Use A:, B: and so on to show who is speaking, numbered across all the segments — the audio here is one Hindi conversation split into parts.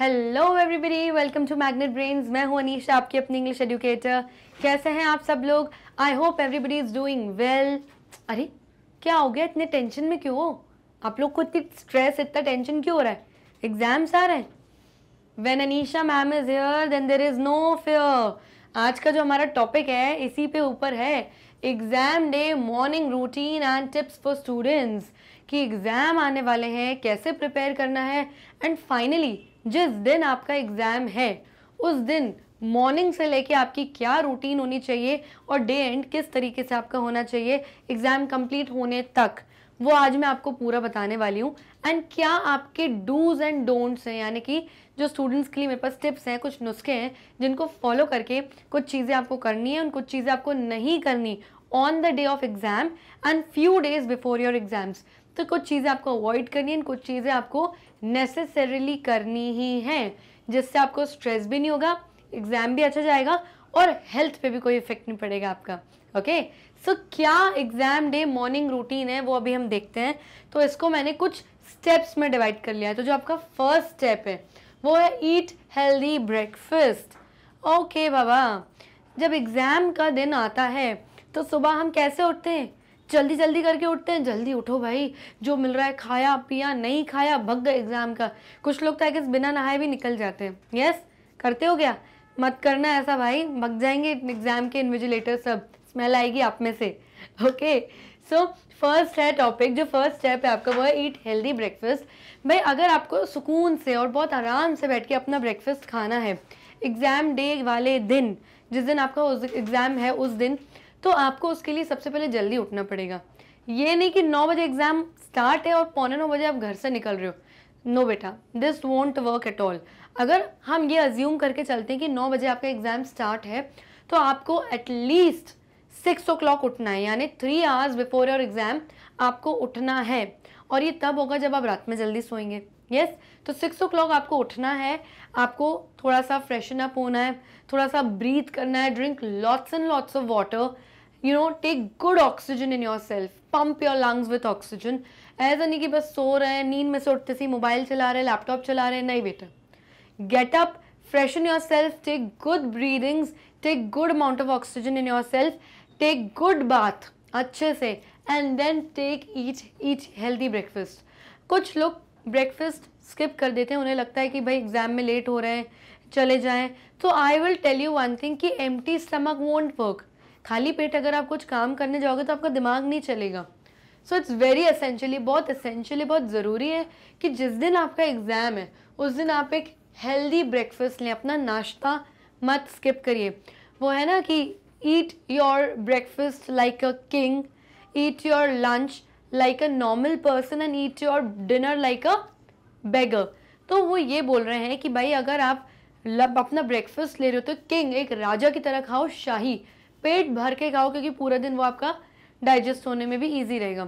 A: Hello everybody welcome to Magnet Brains मैं हूं अनीशा आपकी अपनी इंग्लिश एजुकेटर कैसे हैं आप सब लोग I hope everybody is doing well अरे क्या हो गया इतने टेंशन में क्यों हो आप लोग को इतनी स्ट्रेस इतना टेंशन क्यों हो रहा है एग्जाम्स आ रहे हैं when Anisha ma'am is here then there is no fear आज का जो हमारा टॉपिक है इसी पे ऊपर है exam day morning routine and tips for students कि एग्ज़ाम आने वाले हैं कैसे प्रिपेयर करना है एंड फाइनली जिस दिन आपका एग्ज़ाम है उस दिन मॉर्निंग से लेके आपकी क्या रूटीन होनी चाहिए और डे एंड किस तरीके से आपका होना चाहिए एग्ज़ाम कंप्लीट होने तक वो आज मैं आपको पूरा बताने वाली हूँ एंड क्या आपके डूज एंड डोंट्स हैं यानी कि जो स्टूडेंट्स के लिए मेरे पास टिप्स हैं कुछ नुस्खे हैं जिनको फॉलो करके कुछ चीज़ें आपको करनी है उन कुछ चीज़ें आपको नहीं करनी on the day of exam and few days before your exams तो कुछ चीज़ें आपको अवॉइड करनी है कुछ चीज़ें आपको नेसेसरीली करनी ही हैं जिससे आपको स्ट्रेस भी नहीं होगा एग्ज़ाम भी अच्छा जाएगा और हेल्थ पे भी कोई इफेक्ट नहीं पड़ेगा आपका ओके सो so, क्या एग्ज़ाम डे मॉर्निंग रूटीन है वो अभी हम देखते हैं तो इसको मैंने कुछ स्टेप्स में डिवाइड कर लिया है तो जो आपका फर्स्ट स्टेप है वो है ईट हेल्दी ब्रेकफास्ट ओके बाबा जब एग्ज़ाम का दिन आता है तो सुबह हम कैसे उठते हैं जल्दी जल्दी करके उठते हैं जल्दी उठो भाई जो मिल रहा है खाया पिया नहीं खाया भग गए एग्ज़ाम का कुछ लोग तो आई बिना नहाए भी निकल जाते हैं यस करते हो क्या मत करना ऐसा भाई भग जाएंगे एग्ज़ाम के इन्विजिलेटर सब स्मेल आएगी आप में से ओके सो फर्स्ट है टॉपिक जो फर्स्ट स्टेप है आपका वो है ईट हेल्दी ब्रेकफास्ट भाई अगर आपको सुकून से और बहुत आराम से बैठ के अपना ब्रेकफास्ट खाना है एग्ज़ाम डे वाले दिन जिस दिन आपका एग्ज़ाम है उस दिन तो आपको उसके लिए सबसे पहले जल्दी उठना पड़ेगा ये नहीं कि नौ बजे एग्ज़ाम स्टार्ट है और पौने नौ बजे आप घर से निकल रहे हो नो बेटा this won't work at all अगर हम ये अज्यूम करके चलते हैं कि नौ बजे आपका एग्ज़ाम स्टार्ट है तो आपको एटलीस्ट सिक्स ओ क्लॉक उठना है यानी three hours before your exam आपको उठना है और ये तब होगा जब आप रात में जल्दी सोएंगे यस yes? तो सिक्स ओ क्लॉक आपको उठना है आपको थोड़ा सा फ्रेशन अप होना है थोड़ा सा ब्रीथ करना है drink lots and lots of water you know take good oxygen in yourself pump your lungs with oxygen ऐसा नहीं कि बस सो रहे हैं नींद में से उठते से मोबाइल चला रहे हैं लैपटॉप चला रहे हैं नहीं बेटा get up self take good breathings take good amount of oxygen in yourself take good bath अच्छे से and then take each each healthy breakfast कुछ लोग ब्रेकफास्ट स्किप कर देते हैं उन्हें लगता है कि भाई एग्ज़ाम में लेट हो रहे हैं चले जाएं तो I will tell you one thing कि एम्प्टी स्टमक वोंट वर्क खाली पेट अगर आप कुछ काम करने जाओगे तो आपका दिमाग नहीं चलेगा सो इट्स वेरी असेंशली बहुत असेंशली बहुत ज़रूरी है कि जिस दिन आपका एग्ज़ाम है उस दिन आप एक हेल्दी ब्रेकफास्ट लें अपना नाश्ता मत स्किप करिए वो है ना कि eat your breakfast like a king eat your lunch like a normal person and eat your dinner like a beggar तो वो ये बोल रहे हैं कि भाई अगर आप लब मतलब अपना ब्रेकफास्ट ले रहे हो तो किंग एक राजा की तरह खाओ शाही पेट भर के खाओ क्योंकि पूरा दिन वो आपका डाइजेस्ट होने में भी ईजी रहेगा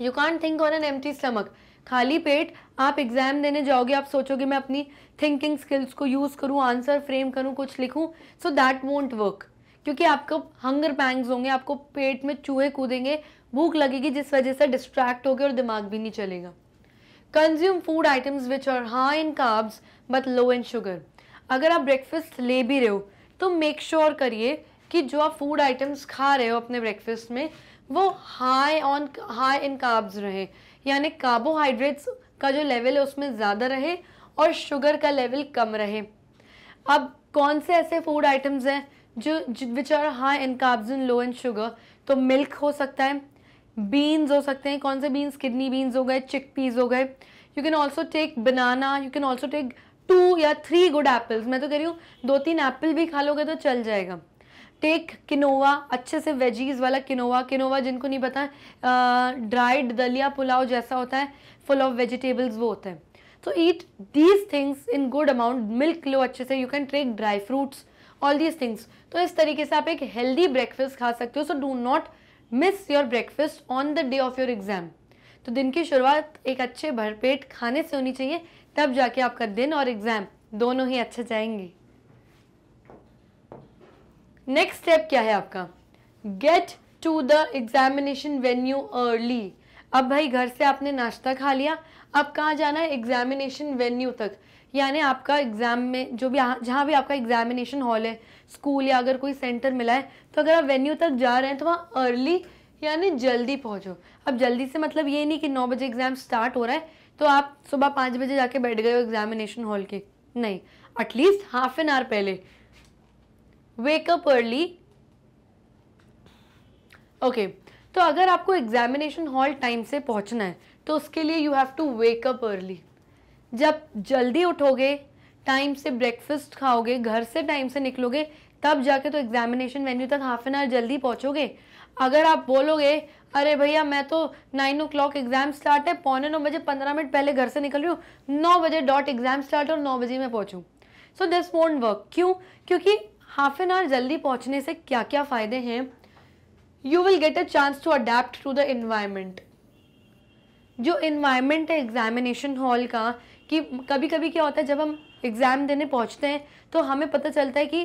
A: you can't think on empty stomach खाली पेट आप एग्ज़ाम देने जाओगे आप सोचोगे मैं अपनी थिंकिंग स्किल्स को यूज़ करूँ आंसर फ्रेम करूँ कुछ लिखूँ सो दैट वोंट वर्क क्योंकि आपको हंगर पैंग्स होंगे आपको पेट में चूहे कूदेंगे भूख लगेगी जिस वजह से डिस्ट्रैक्ट होगे और दिमाग भी नहीं चलेगा consume food items which are high in carbs but low in sugar अगर आप ब्रेकफास्ट ले भी रहे हो तो मेक श्योर sure करिए कि जो आप फूड आइटम्स खा रहे हो अपने ब्रेकफास्ट में वो high on high in carbs रहे यानी कार्बोहाइड्रेट्स का जो लेवल है उसमें ज़्यादा रहे और शुगर का लेवल कम रहे अब कौन से ऐसे फूड आइटम्स हैं जो which are high in carbs and low in sugar तो मिल्क हो सकता है बीन्स हो सकते हैं कौन से बीन्स किडनी बीन्स हो गए चिक पीज हो गए you can also take banana you can also take two या थ्री गुड एप्पल्स मैं तो कह रही हूँ दो तीन एप्पल भी खा लोगे तो चल जाएगा टेक किनोवा अच्छे से वेजीज वाला किनोवा किनोवा जिनको नहीं पता ड्राइड दलिया पुलाव जैसा होता है फुल ऑफ वेजिटेबल्स वो होते हैं तो eat these things in good amount milk लो अच्छे से you can take dry fruits all these things तो इस तरीके से आप एक हेल्दी ब्रेकफास्ट खा सकते हो so do not miss your breakfast on the day of your exam तो दिन की शुरुआत एक अच्छे भरपेट खाने से होनी चाहिए तब जाके आपका दिन और एग्ज़ाम दोनों ही अच्छे जाएंगे नेक्स्ट स्टेप क्या है आपका get to the examination venue early अब भाई घर से आपने नाश्ता खा लिया अब कहाँ जाना है एग्जामिनेशन वेन्यू तक यानी आपका एग्ज़ाम में जो भी जहाँ भी आपका एग्जामिनेशन हॉल है स्कूल या अगर कोई सेंटर मिला है तो अगर आप वेन्यू तक जा रहे हैं तो वहाँ अर्ली यानी जल्दी पहुँचो अब जल्दी से मतलब ये नहीं कि नौ बजे एग्ज़ाम स्टार्ट हो रहा है तो आप सुबह पाँच बजे जाके बैठ गए हो एग्जामिनेशन हॉल के नहीं एटलीस्ट हाफ एन आवर पहले wake up early. Okay, तो अगर आपको एग्जामिनेशन हॉल टाइम से पहुंचना है तो उसके लिए you have to wake up early जब जल्दी उठोगे टाइम से ब्रेकफास्ट खाओगे घर से टाइम से निकलोगे तब जाके तो एग्जामिनेशन वेन्यू तक हाफ एन आवर जल्दी पहुँचोगे अगर आप बोलोगे अरे भैया मैं तो nine o'clock exam start है पौने नौ बजे पंद्रह मिनट पहले घर से निकल रही हूँ नौ बजे डॉट एग्जाम स्टार्ट और नौ बजे मैं पहुँचूँ सो दिस वोंट वर्क क्यों क्योंकि हाफ एन आवर जल्दी पहुंचने से क्या क्या फ़ायदे हैं you will get a chance to adapt to the environment जो इन्वायरमेंट है एग्जामिनेशन हॉल का कि कभी कभी क्या होता है जब हम एग्ज़ाम देने पहुंचते हैं तो हमें पता चलता है कि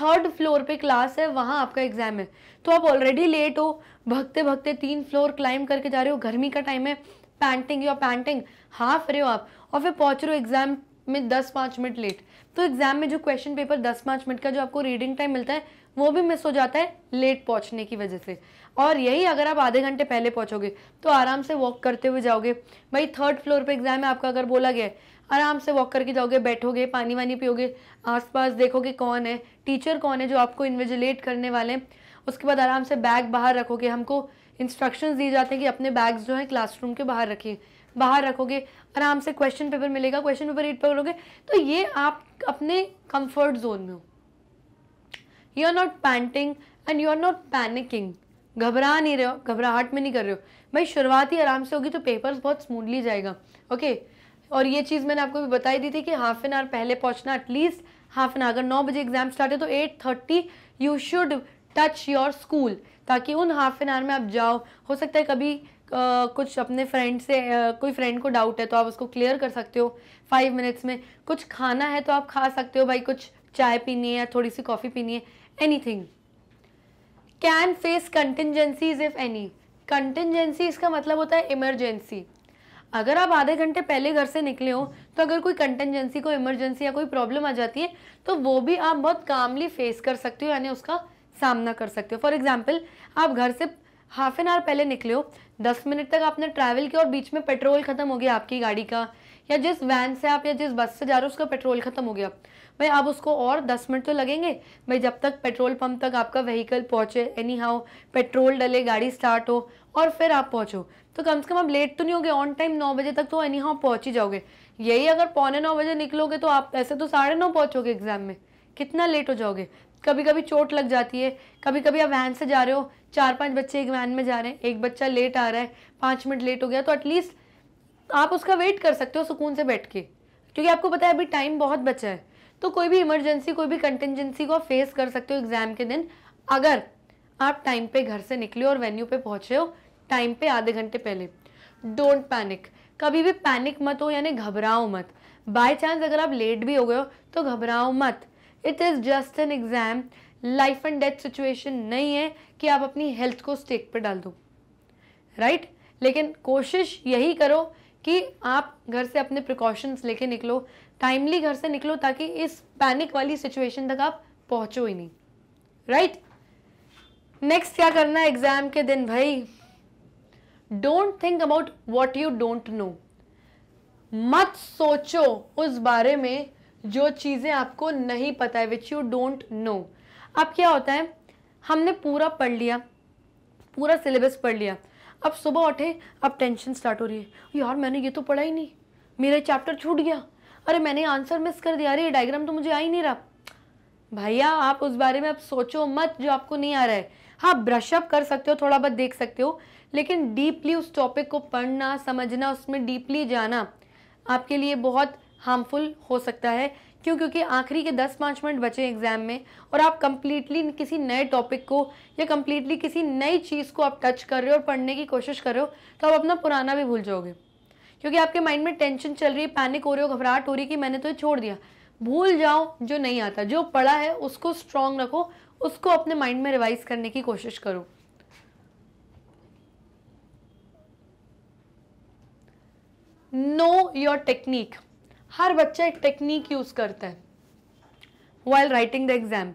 A: थर्ड फ्लोर पे क्लास है वहाँ आपका एग्ज़ाम है तो आप ऑलरेडी लेट हो भगते भगते तीन फ्लोर क्लाइम करके जा रहे हो गर्मी का टाइम है पैंटिंग या पैंटिंग हाफ रहे हो आप और फिर पहुँच रहे हो एग्ज़ाम में दस पाँच मिनट लेट तो एग्जाम में जो क्वेश्चन पेपर दस पाँच मिनट का जो आपको रीडिंग टाइम मिलता है वो भी मिस हो जाता है लेट पहुंचने की वजह से और यही अगर आप आधे घंटे पहले पहुंचोगे तो आराम से वॉक करते हुए जाओगे भाई थर्ड फ्लोर पे एग्जाम है आपका अगर बोला गया है आराम से वॉक करके जाओगे बैठोगे पानी वानी पियोगे आसपास देखोगे कौन है टीचर कौन है जो आपको इन्वेजिलेट करने वाले हैं उसके बाद आराम से बैग बाहर रखोगे हमको इंस्ट्रक्शंस दिए जाते हैं कि अपने बैग्स जो हैं क्लासरूम के बाहर रखिए बाहर रखोगे आराम से क्वेश्चन पेपर मिलेगा क्वेश्चन पेपर रीड करोगे तो ये आप अपने कंफर्ट जोन में हो you are not panting and you are not panicking घबरा नहीं रहे हो घबराहट में नहीं कर रहे हो भाई शुरुआत ही आराम से होगी तो पेपर्स बहुत स्मूथली जाएगा ओके okay? और ये चीज़ मैंने आपको भी बताई दी थी कि हाफ एन आवर पहले पहुंचना एटलीस्ट हाफ एन आवर अगर नौ बजे एग्जाम स्टार्ट है तो eight thirty you should touch your school ताकि उन हाफ एन आवर में आप जाओ हो सकता है कभी कुछ अपने फ्रेंड से कोई फ्रेंड को डाउट है तो आप उसको क्लियर कर सकते हो फाइव मिनट्स में कुछ खाना है तो आप खा सकते हो भाई कुछ चाय पीनी है या थोड़ी सी कॉफ़ी पीनी है anything can face contingencies if any contingency इसका मतलब होता है इमरजेंसी अगर आप आधे घंटे पहले घर से निकले हो तो अगर कोई कंटेंजेंसी को इमरजेंसी या कोई प्रॉब्लम आ जाती है तो वो भी आप बहुत कामली फेस कर सकते हो यानी उसका सामना कर सकते हो फॉर एग्जाम्पल आप घर से हाफ एन आवर पहले निकले हो दस मिनट तक आपने ट्रैवल किया और बीच में पेट्रोल ख़त्म हो गया आपकी गाड़ी का या जिस वैन से आप या जिस बस से जा रहे हो उसका पेट्रोल ख़त्म हो गया भाई आप उसको और दस मिनट तो लगेंगे भाई जब तक पेट्रोल पंप तक आपका व्हीकल पहुँचे एनी हाउ पेट्रोल डले गाड़ी स्टार्ट हो और फिर आप पहुँचो तो कम से कम आप लेट तो नहीं होगे ऑन टाइम नौ बजे तक तो एनी हाउ पहुँच ही जाओगे यही अगर पौने नौ बजे निकलोगे तो आप ऐसे तो साढ़े नौ पहुँचोगे एग्ज़ाम में कितना लेट हो जाओगे कभी कभी चोट लग जाती है कभी कभी आप वैन से जा रहे हो चार पांच बच्चे एक वैन में जा रहे हैं एक बच्चा लेट आ रहा है पाँच मिनट लेट हो गया तो एटलीस्ट आप उसका वेट कर सकते हो सुकून से बैठ के क्योंकि आपको पता है अभी टाइम बहुत बचा है तो कोई भी इमरजेंसी कोई भी कंटेंजेंसी को आप फेस कर सकते हो एग्ज़ाम के दिन अगर आप टाइम पे घर से निकले और वेन्यू पे पहुँचे हो टाइम पे आधे घंटे पहले डोंट पैनिक कभी भी पैनिक मत हो यानी घबराओ मत बाय चांस अगर आप लेट भी हो गए हो तो घबराओ मत it is just an exam life and death situation नहीं है कि आप अपनी हेल्थ को स्टेक पर डाल दो राइट right? लेकिन कोशिश यही करो कि आप घर से अपने प्रिकॉशंस लेके निकलो टाइमली घर से निकलो ताकि इस पैनिक वाली सिचुएशन तक आप पहुंचो ही नहीं राइट नेक्स्ट क्या करना है एग्जाम के दिन भाई don't think about what you don't know मत सोचो उस बारे में जो चीज़ें आपको नहीं पता है विच यू डोंट नो अब क्या होता है हमने पूरा पढ़ लिया पूरा सिलेबस पढ़ लिया अब सुबह उठे अब टेंशन स्टार्ट हो रही है यार मैंने ये तो पढ़ा ही नहीं मेरा चैप्टर छूट गया अरे मैंने आंसर मिस कर दिया अरे ये डायग्राम तो मुझे आ ही नहीं रहा भैया आप उस बारे में अब सोचो मत जो आपको नहीं आ रहा है हाँ ब्रशअप कर सकते हो थोड़ा बहुत देख सकते हो लेकिन डीपली उस टॉपिक को पढ़ना समझना उसमें डीपली जाना आपके लिए बहुत हार्मफुल हो सकता है क्यों क्योंकि आखिरी के दस पाँच मिनट बचे एग्ज़ाम में और आप कम्प्लीटली किसी नए टॉपिक को या कम्प्लीटली किसी नई चीज़ को आप टच कर रहे हो और पढ़ने की कोशिश कर रहे हो तो आप अपना पुराना भी भूल जाओगे क्योंकि आपके माइंड में टेंशन चल रही है पैनिक हो रही हो घबराहट हो रही है कि मैंने तो ये छोड़ दिया भूल जाओ जो नहीं आता जो पढ़ा है उसको स्ट्रांग रखो उसको अपने माइंड में रिवाइज करने की कोशिश करो नो योर टेक्निक हर बच्चा एक टेक्निक यूज़ करता है while writing the exam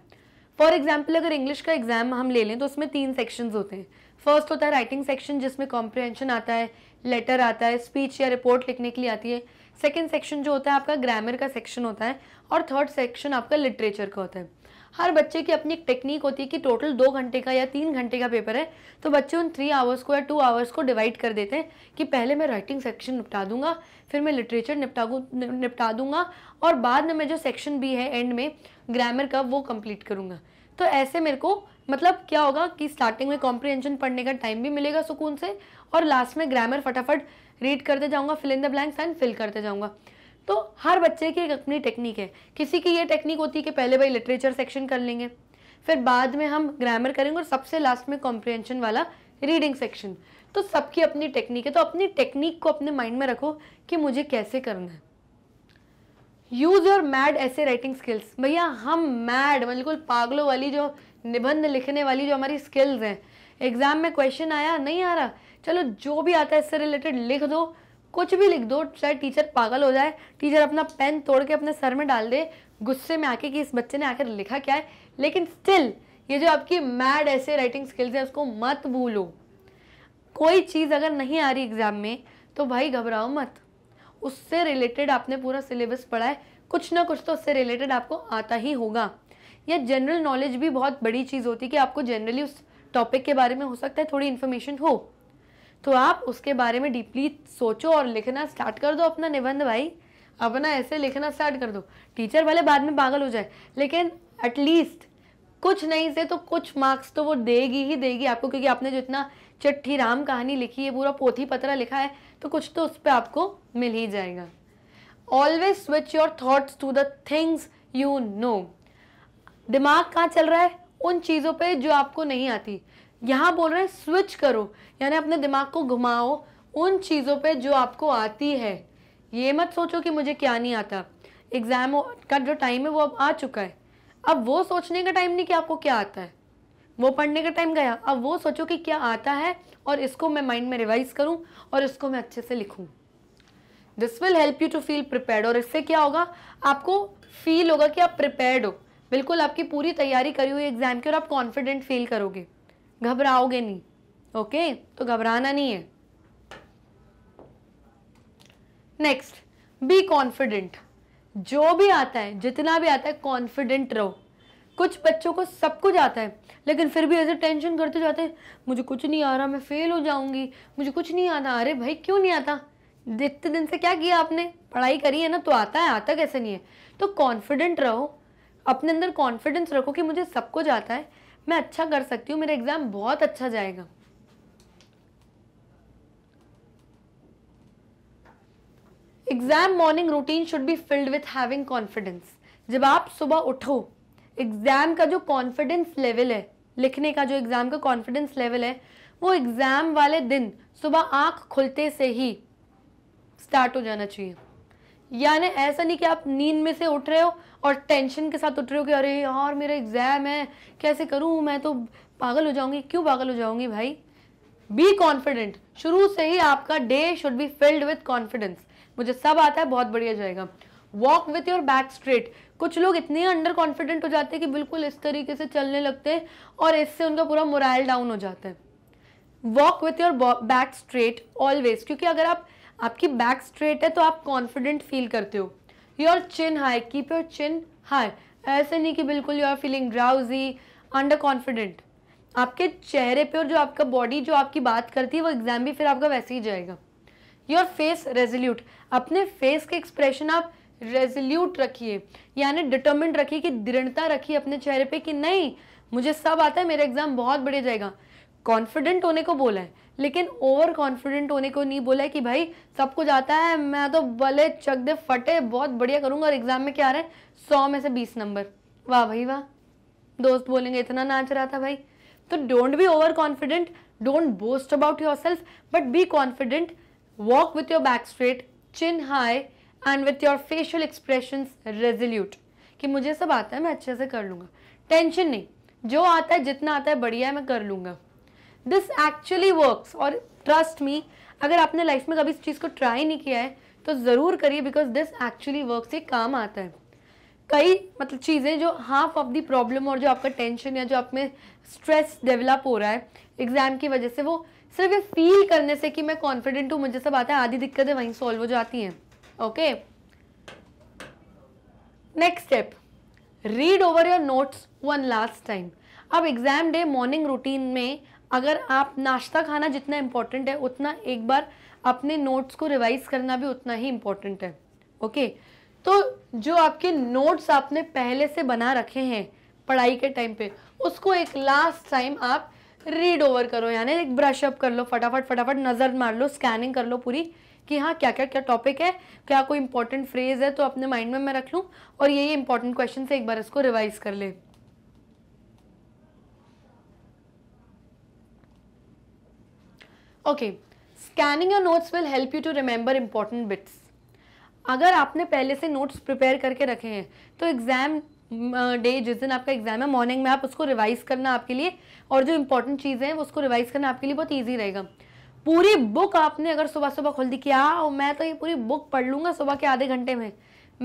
A: for example अगर इंग्लिश का एग्ज़ाम हम ले लें तो उसमें तीन सेक्शंस होते हैं फर्स्ट होता है राइटिंग सेक्शन जिसमें कॉम्प्रिहेंशन आता है लेटर आता है स्पीच या रिपोर्ट लिखने के लिए आती है सेकेंड सेक्शन जो होता है आपका ग्रामर का सेक्शन होता है और थर्ड सेक्शन आपका लिटरेचर का होता है हर बच्चे की अपनी एक टेक्निक होती है कि टोटल दो घंटे का या तीन घंटे का पेपर है तो बच्चे उन थ्री आवर्स को या टू आवर्स को डिवाइड कर देते हैं कि पहले मैं राइटिंग सेक्शन निपटा दूंगा फिर मैं लिटरेचर निपटा निपटा दूंगा और बाद में मैं जो सेक्शन भी है एंड में ग्रामर का वो कंप्लीट करूँगा तो ऐसे मेरे को मतलब क्या होगा कि स्टार्टिंग में कॉम्प्रिहेंशन पढ़ने का टाइम भी मिलेगा सुकून से और लास्ट में ग्रामर फटाफट रीड करते जाऊँगा fill in the blanks and fill करते जाऊँगा तो हर बच्चे की एक अपनी टेक्निक है किसी की ये टेक्निक होती है कि पहले भाई लिटरेचर सेक्शन कर लेंगे फिर बाद में हम ग्रामर करेंगे और सबसे लास्ट में कॉम्प्रिहेंशन वाला रीडिंग सेक्शन तो सबकी अपनी टेक्निक है तो अपनी टेक्निक को अपने माइंड में रखो कि मुझे कैसे करना है यूज योर मैड ऐसे राइटिंग स्किल्स भैया हम मैड मतलब बिल्कुल पागलों वाली जो निबंध लिखने वाली जो हमारी स्किल्स हैं एग्जाम में क्वेश्चन आया नहीं आ रहा चलो जो भी आता है इससे रिलेटेड लिख दो कुछ भी लिख दो चाहे टीचर पागल हो जाए टीचर अपना पेन तोड़ के अपने सर में डाल दे गुस्से में आके कि इस बच्चे ने आखिर लिखा क्या है लेकिन स्टिल ये जो आपकी मैड ऐसे राइटिंग स्किल्स हैं उसको मत भूलो कोई चीज़ अगर नहीं आ रही एग्ज़ाम में तो भाई घबराओ मत उससे रिलेटेड आपने पूरा सिलेबस पढ़ा है कुछ ना कुछ तो उससे रिलेटेड आपको आता ही होगा या जनरल नॉलेज भी बहुत बड़ी चीज़ होती है कि आपको जनरली उस टॉपिक के बारे में हो सकता है थोड़ी इन्फॉर्मेशन हो तो आप उसके बारे में डीपली सोचो और लिखना स्टार्ट कर दो अपना निबंध भाई अपना ऐसे लिखना स्टार्ट कर दो टीचर भले बाद में पागल हो जाए लेकिन एटलीस्ट कुछ नहीं से तो कुछ मार्क्स तो वो देगी ही देगी आपको क्योंकि आपने जो इतना चिट्ठी राम कहानी लिखी है पूरा पोथी पत्रा लिखा है तो कुछ तो उस पर आपको मिल ही जाएगा always switch your thoughts to the things you know दिमाग कहाँ चल रहा है उन चीज़ों पे जो आपको नहीं आती यहाँ बोल रहे हैं स्विच करो यानी अपने दिमाग को घुमाओ उन चीज़ों पे जो आपको आती है ये मत सोचो कि मुझे क्या नहीं आता एग्ज़ाम का जो टाइम है वो अब आ चुका है अब वो सोचने का टाइम नहीं कि आपको क्या आता है वो पढ़ने का टाइम गया अब वो सोचो कि क्या आता है और इसको मैं माइंड में रिवाइज करूँ और इसको मैं अच्छे से लिखूँ this will help you to feel prepared और इससे क्या होगा आपको फील होगा कि आप प्रिपेयर्ड हो बिल्कुल आपकी पूरी तैयारी करी हुई एग्ज़ाम की और आप कॉन्फिडेंट फील करोगे घबराओगे नहीं ओके तो घबराना नहीं है नेक्स्ट बी कॉन्फिडेंट जो भी आता है जितना भी आता है कॉन्फिडेंट रहो कुछ बच्चों को सब कुछ आता है लेकिन फिर भी ऐसे टेंशन करते जाते हैं मुझे कुछ नहीं आ रहा मैं फेल हो जाऊंगी मुझे कुछ नहीं आता अरे भाई क्यों नहीं आता इतने दिन से क्या किया आपने पढ़ाई करी है ना तो आता है आता कैसे नहीं है तो कॉन्फिडेंट रहो अपने अंदर कॉन्फिडेंस रखो कि मुझे सब कुछ आता है मैं अच्छा कर सकती हूँ मेरा एग्ज़ाम बहुत अच्छा जाएगा exam morning routine should be filled with having confidence जब आप सुबह उठो एग्जाम का जो कॉन्फिडेंस लेवल है लिखने का जो एग्जाम का कॉन्फिडेंस लेवल है वो एग्जाम वाले दिन सुबह आंख खुलते से ही स्टार्ट हो जाना चाहिए यानी ऐसा नहीं कि आप नींद में से उठ रहे हो और टेंशन के साथ उठ रहे हो कि अरे यार मेरा एग्ज़ाम है कैसे करूँ मैं तो पागल हो जाऊंगी क्यों पागल हो जाऊंगी भाई बी कॉन्फिडेंट शुरू से ही आपका day should be filled with confidence मुझे सब आता है बहुत बढ़िया जाएगा walk with your back straight कुछ लोग इतने अंडर कॉन्फिडेंट हो जाते हैं कि बिल्कुल इस तरीके से चलने लगते हैं और इससे उनका पूरा मोराइल डाउन हो जाता है walk with your back straight always क्योंकि अगर आप आपकी बैक स्ट्रेट है तो आप कॉन्फिडेंट फील करते हो your chin high keep your chin high ऐसे नहीं कि बिल्कुल you are feeling drowsy under confident आपके चेहरे पे और जो आपका बॉडी जो आपकी बात करती है वो एग्जाम भी फिर आपका वैसे ही जाएगा योर फेस रेजोल्यूट अपने फेस के एक्सप्रेशन आप रेजोल्यूट रखिए यानी डिटर्मेंट रखिए कि दृढ़ता रखिए अपने चेहरे पे कि नहीं मुझे सब आता है मेरा एग्ज़ाम बहुत बढ़िया जाएगा कॉन्फिडेंट होने को बोला है लेकिन ओवर कॉन्फिडेंट होने को नहीं बोला है कि भाई सब कुछ आता है मैं तो भले चक दे फटे बहुत बढ़िया करूंगा और एग्ज़ाम में क्या आ रहे हैं सौ में से बीस नंबर वाह भाई वाह दोस्त बोलेंगे इतना नाच रहा था भाई तो don't be over confident don't boast about yourself but be confident walk with your back straight chin high and with your facial expression resolute कि मुझे सब आता है मैं अच्छे से कर लूँगा टेंशन नहीं जो आता है जितना आता है बढ़िया है मैं कर लूँगा दिस एक्चुअली वर्क्स और ट्रस्ट मी अगर आपने लाइफ में कभी इस चीज़ को ट्राई नहीं किया है तो ज़रूर करिए बिकॉज दिस एक्चुअली वर्क से काम आता है कई मतलब चीज़ें जो हाफ ऑफ दी प्रॉब्लम और जो आपका टेंशन या जो आप में स्ट्रेस डेवलप हो रहा है एग्ज़ाम की वजह से वो सिर्फ ये फील करने से कि मैं कॉन्फिडेंट हूँ मुझे सब आता है आधी दिक्कतें वहीं सॉल्व हो जाती हैं okay next step read over your notes one last time अब एग्ज़ाम डे मॉर्निंग रूटीन में अगर आप नाश्ता खाना जितना इम्पॉर्टेंट है उतना एक बार अपने नोट्स को रिवाइज करना भी उतना ही इम्पॉर्टेंट है ओके तो जो आपके नोट्स आपने पहले से बना रखे हैं पढ़ाई के टाइम पे उसको एक लास्ट टाइम आप रीड ओवर करो यानी एक ब्रश अप कर लो फटाफट फटाफट नज़र मार लो स्कैनिंग कर लो पूरी कि हाँ क्या क्या क्या टॉपिक है क्या कोई इंपॉर्टेंट फ्रेज है तो अपने माइंड में मैं रख लूँ और ये इंपॉर्टेंट क्वेश्चन से एक बार इसको रिवाइज कर ले okay scanning your notes will help you to remember important bits अगर आपने पहले से नोट्स प्रिपेयर करके रखे हैं तो एग्ज़ाम डे जिस दिन आपका एग्ज़ाम है मॉर्निंग में आप उसको रिवाइज़ करना आपके लिए और जो इंपॉर्टेंट चीज़ें हैं वो उसको रिवाइज़ करना आपके लिए बहुत ईजी रहेगा पूरी बुक आपने अगर सुबह सुबह खोल दी क्या हाँ मैं तो ये पूरी बुक पढ़ लूँगा सुबह के आधे घंटे में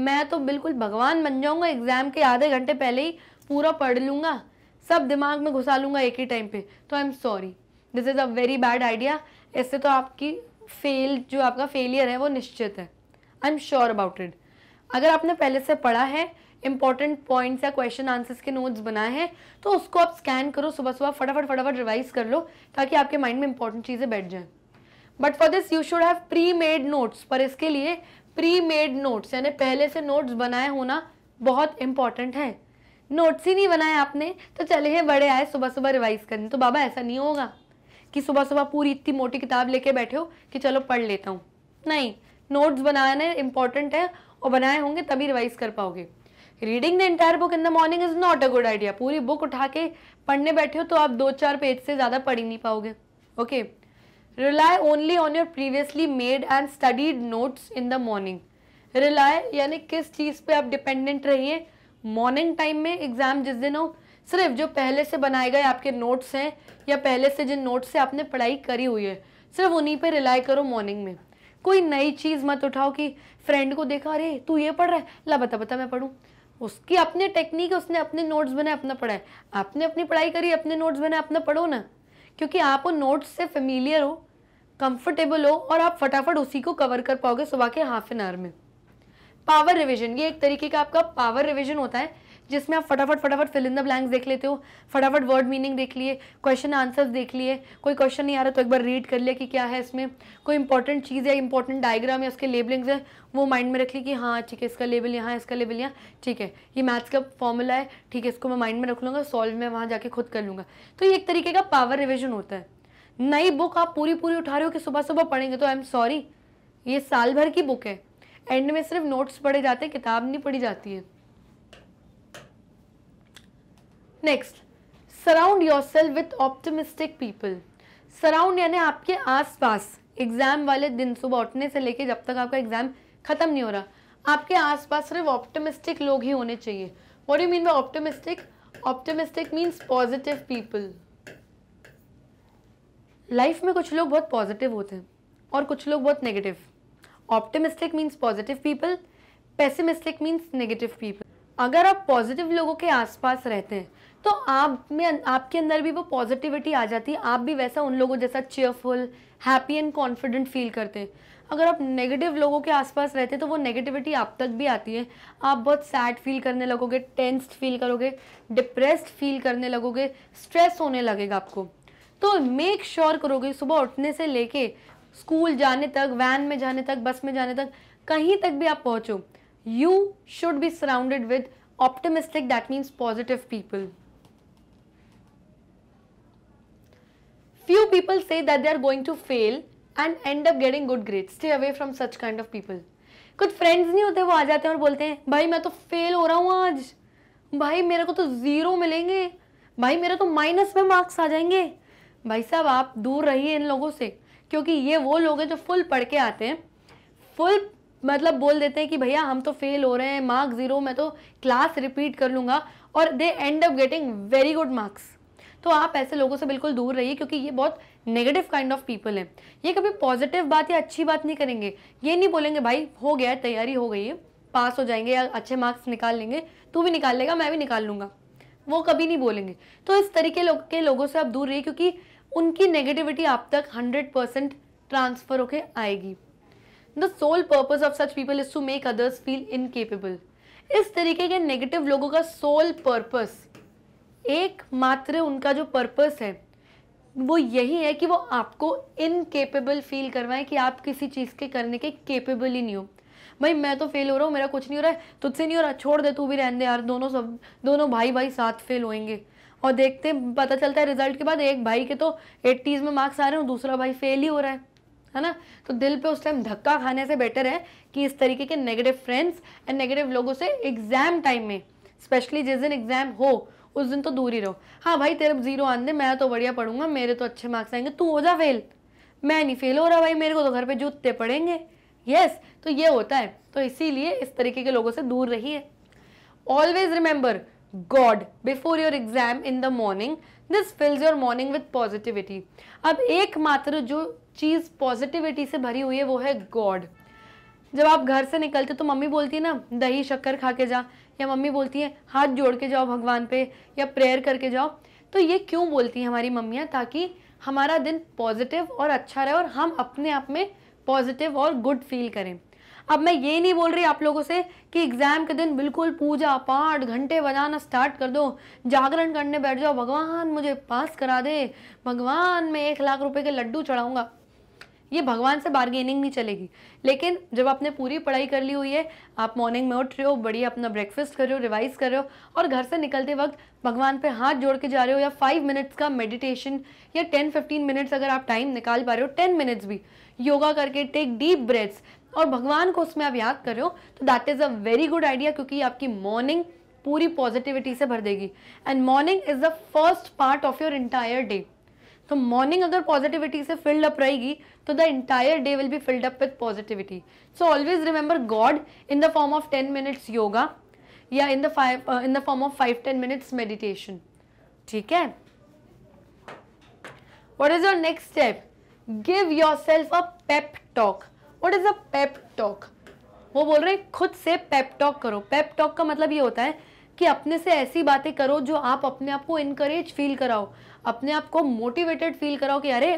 A: मैं तो बिल्कुल भगवान बन जाऊँगा एग्ज़ाम के आधे घंटे पहले ही पूरा पढ़ लूँगा सब दिमाग में घुसा लूँगा एक ही टाइम पे तो I am sorry this is a very bad idea इससे तो आपकी फेल जो आपका फेलियर है वो निश्चित है I am sure about it अगर आपने पहले से पढ़ा है इंपॉर्टेंट पॉइंट्स या क्वेश्चन आंसर्स के नोट्स बनाए हैं तो उसको आप स्कैन करो सुबह सुबह फटाफट फटाफट रिवाइज कर लो ताकि आपके माइंड में इंपॉर्टेंट चीज़ें बैठ जाएं but for this you should have pre made notes पर इसके लिए प्री मेड नोट्स यानी पहले से नोट्स बनाए होना बहुत इंपॉर्टेंट है नोट्स ही नहीं बनाए आपने तो चले हैं बड़े आए सुबह सुबह रिवाइज करने तो बाबा ऐसा नहीं होगा कि सुबह सुबह पूरी इतनी मोटी किताब लेके बैठे हो कि चलो पढ़ लेता हूँ नहीं नोट्स बनाने इंपॉर्टेंट है और बनाए होंगे तभी रिवाइज कर पाओगे reading the entire book in the morning is not a good idea पूरी बुक उठा के पढ़ने बैठे हो तो आप दो चार पेज से ज़्यादा पढ़ ही नहीं पाओगे okay rely only on your previously made and studied notes in the morning rely यानी किस चीज़ पे आप डिपेंडेंट रहिए मॉर्निंग टाइम में एग्ज़ाम जिस दिन हो सिर्फ जो पहले से बनाए गए आपके नोट्स हैं या पहले से जिन नोट्स से आपने पढ़ाई करी हुई है सिर्फ उन्हीं पर रिलाई करो मॉर्निंग में कोई नई चीज़ मत उठाओ कि फ्रेंड को देखा अरे तू ये पढ़ रहा है ला बता बता मैं पढ़ूँ उसकी अपने टेक्निक उसने अपने नोट्स बनाए अपना पढ़ा है आपने अपनी पढ़ाई करी अपने नोट्स बनाए अपना पढ़ो ना क्योंकि आप उन नोट्स से फेमिलियर हो कंफर्टेबल हो और आप फटाफट उसी को कवर कर पाओगे सुबह के हाफ एन आवर में पावर रिविजन ये एक तरीके का आपका पावर रिविजन होता है जिसमें आप फटाफट फटाफट फिल इन द ब्लैंक्स देख लेते हो फटाफट वर्ड मीनिंग देख लिए क्वेश्चन आंसर्स देख लिए कोई क्वेश्चन नहीं आ रहा तो एक बार रीड कर लिया कि क्या है इसमें कोई इंपॉर्टेंट चीज़ है इंपॉर्टेंट डायग्राम या उसके लेबलिंग्स है वो माइंड में रख ली कि हाँ ठीक है इसका लेबल यहाँ इसका लेबल यहाँ ठीक है ये मैथ्स का फॉर्मूला है ठीक है इसको मैं माइंड में रख लूँगा सॉल्व मैं वहाँ जाके खुद कर लूँगा तो ये एक तरीके का पावर रिविजन होता है नई बुक आप पूरी पूरी उठा रहे हो कि सुबह सुबह पढ़ेंगे तो आई एम सॉरी ये साल भर की बुक है एंड में सिर्फ नोट्स पढ़े जाते हैं किताब नहीं पढ़ी जाती है next surround yourself with optimistic people surround यानी आपके आसपास एग्जाम वाले दिन सुबह उठने से लेके जब तक आपका एग्जाम खत्म नहीं हो रहा आपके आसपास सिर्फ ऑप्टिमिस्टिक लोग ही होने चाहिए what you mean by optimistic optimistic means positive people life में कुछ लोग बहुत पॉजिटिव होते हैं और कुछ लोग बहुत negative optimistic means positive people pessimistic means negative people अगर आप पॉजिटिव लोगों के आसपास रहते हैं तो आप में आपके अंदर भी वो पॉजिटिविटी आ जाती है आप भी वैसा उन लोगों जैसा cheerful happy and confident feel करते हैं अगर आप नेगेटिव लोगों के आसपास रहते हैं तो वो नेगेटिविटी आप तक भी आती है आप बहुत सैड फील करने लगोगे टेंस्ड फील करोगे डिप्रेस्ड फील करने लगोगे स्ट्रेस होने लगेगा आपको तो मेक श्योर sure करोगे सुबह उठने से लेके स्कूल जाने तक वैन में जाने तक बस में जाने तक कहीं तक भी आप पहुँचो you should be surrounded with optimistic that means positive people few people say that they are going to fail and end up getting good grades stay away from such kind of people कुछ फ्रेंड्स नहीं होते वो आ जाते हैं और बोलते हैं भाई मैं तो फेल हो रहा हूँ आज भाई मेरे को तो ज़ीरो मिलेंगे भाई मेरे to तो माइनस में मार्क्स आ जाएंगे भाई साहब आप दूर रहिए इन लोगों से क्योंकि ये वो लोग हैं जो फुल पढ़ के आते हैं फुल मतलब बोल देते हैं कि भैया हम तो फेल हो रहे हैं मार्क्स ज़ीरो मैं तो क्लास रिपीट कर लूँगा और they end up getting very good marks तो आप ऐसे लोगों से बिल्कुल दूर रहिए क्योंकि ये बहुत नेगेटिव काइंड ऑफ पीपल हैं ये कभी पॉजिटिव बात या अच्छी बात नहीं करेंगे ये नहीं बोलेंगे भाई हो गया तैयारी हो गई है पास हो जाएंगे या अच्छे मार्क्स निकाल लेंगे तू भी निकाल लेगा मैं भी निकाल लूँगा वो कभी नहीं बोलेंगे तो इस तरीके लो, के लोगों से आप दूर रहिए क्योंकि उनकी नेगेटिविटी आप तक हंड्रेड परसेंट ट्रांसफर होके आएगी the sole purpose of such people is to make others feel incapable इस तरीके के नेगेटिव लोगों का सोल पर्पज एकमात्र उनका जो पर्पस है वो यही है कि वो आपको इनकेपेबल फील करवाएं कि आप किसी चीज़ के करने के केपेबल ही नहीं हो भाई मैं तो फेल हो रहा हूँ मेरा कुछ नहीं हो रहा है तुझसे नहीं हो रहा छोड़ दे तू भी रहने दे यार दोनों सब दोनों भाई भाई साथ फेल होएंगे और देखते पता चलता है रिजल्ट के बाद एक भाई के तो एट्टीज़ में मार्क्स आ रहे हैं दूसरा भाई फेल ही हो रहा है है ना तो दिल पे उस टाइम धक्का खाने से बेटर है कि इस तरीके के नेगेटिव फ्रेंड्स एंड नेगेटिव लोगों से एग्ज़ाम टाइम में स्पेशली जिस दिन एग्ज़ाम हो उस दिन तो दूर ही रहो हाँ भाई तेरे जीरो आने दे मैं तो बढ़िया पढ़ूंगा मेरे तो अच्छे मार्क्स आएंगे तू हो जा फेल मैं नहीं फेल हो रहा भाई मेरे को तो घर पे जूते पड़ेंगे यस तो ये होता है तो इसीलिए इस तरीके के लोगों से दूर रही है always remember God before your exam in the morning this fills your morning with positivity अब एकमात्र जो चीज़ पॉजिटिविटी से भरी हुई है वो है गॉड जब आप घर से निकलते तो मम्मी बोलती है ना दही शक्कर खा के जा या मम्मी बोलती है हाथ जोड़ के जाओ भगवान पे या प्रेयर करके जाओ तो ये क्यों बोलती हैं हमारी मम्मियाँ ताकि हमारा दिन पॉजिटिव और अच्छा रहे और हम अपने आप में पॉजिटिव और गुड फील करें अब मैं ये नहीं बोल रही आप लोगों से कि एग्ज़ाम के दिन बिल्कुल पूजा पाठ घंटे बजाना स्टार्ट कर दो जागरण करने बैठ जाओ भगवान मुझे पास करा दे भगवान मैं एक लाख रुपए के लड्डू चढ़ाऊँगा ये भगवान से बार्गेनिंग नहीं चलेगी लेकिन जब आपने पूरी पढ़ाई कर ली हुई है आप मॉर्निंग में उठ रहे हो बढ़िया अपना ब्रेकफास्ट कर रहे हो रिवाइज कर रहे हो और घर से निकलते वक्त भगवान पे हाथ जोड़ के जा रहे हो या फाइव मिनट्स का मेडिटेशन या टेन फिफ्टीन मिनट्स अगर आप टाइम निकाल पा रहे हो टेन मिनट्स भी योगा करके टेक डीप ब्रेथ्स और भगवान को उसमें आप याद करो तो that is a very good idea क्योंकि आपकी मॉर्निंग पूरी पॉजिटिविटी से भर देगी and morning is the first part of your entire day तो मॉर्निंग अगर पॉजिटिविटी से फिल्ड अप रहेगी तो the entire day will be filled up with positivity so always remember God in the form of ten minutes yoga या in the five in the form of five ten minutes meditation ठीक है what is your next step give yourself a pep talk what is a pep talk वो बोल रहे हैं खुद से पेप टॉक करो पेप टॉक का मतलब ये होता है कि अपने से ऐसी बातें करो जो आप अपने आप को इनकरेज फील कराओ अपने आप को मोटिवेटेड फील कराओ कि अरे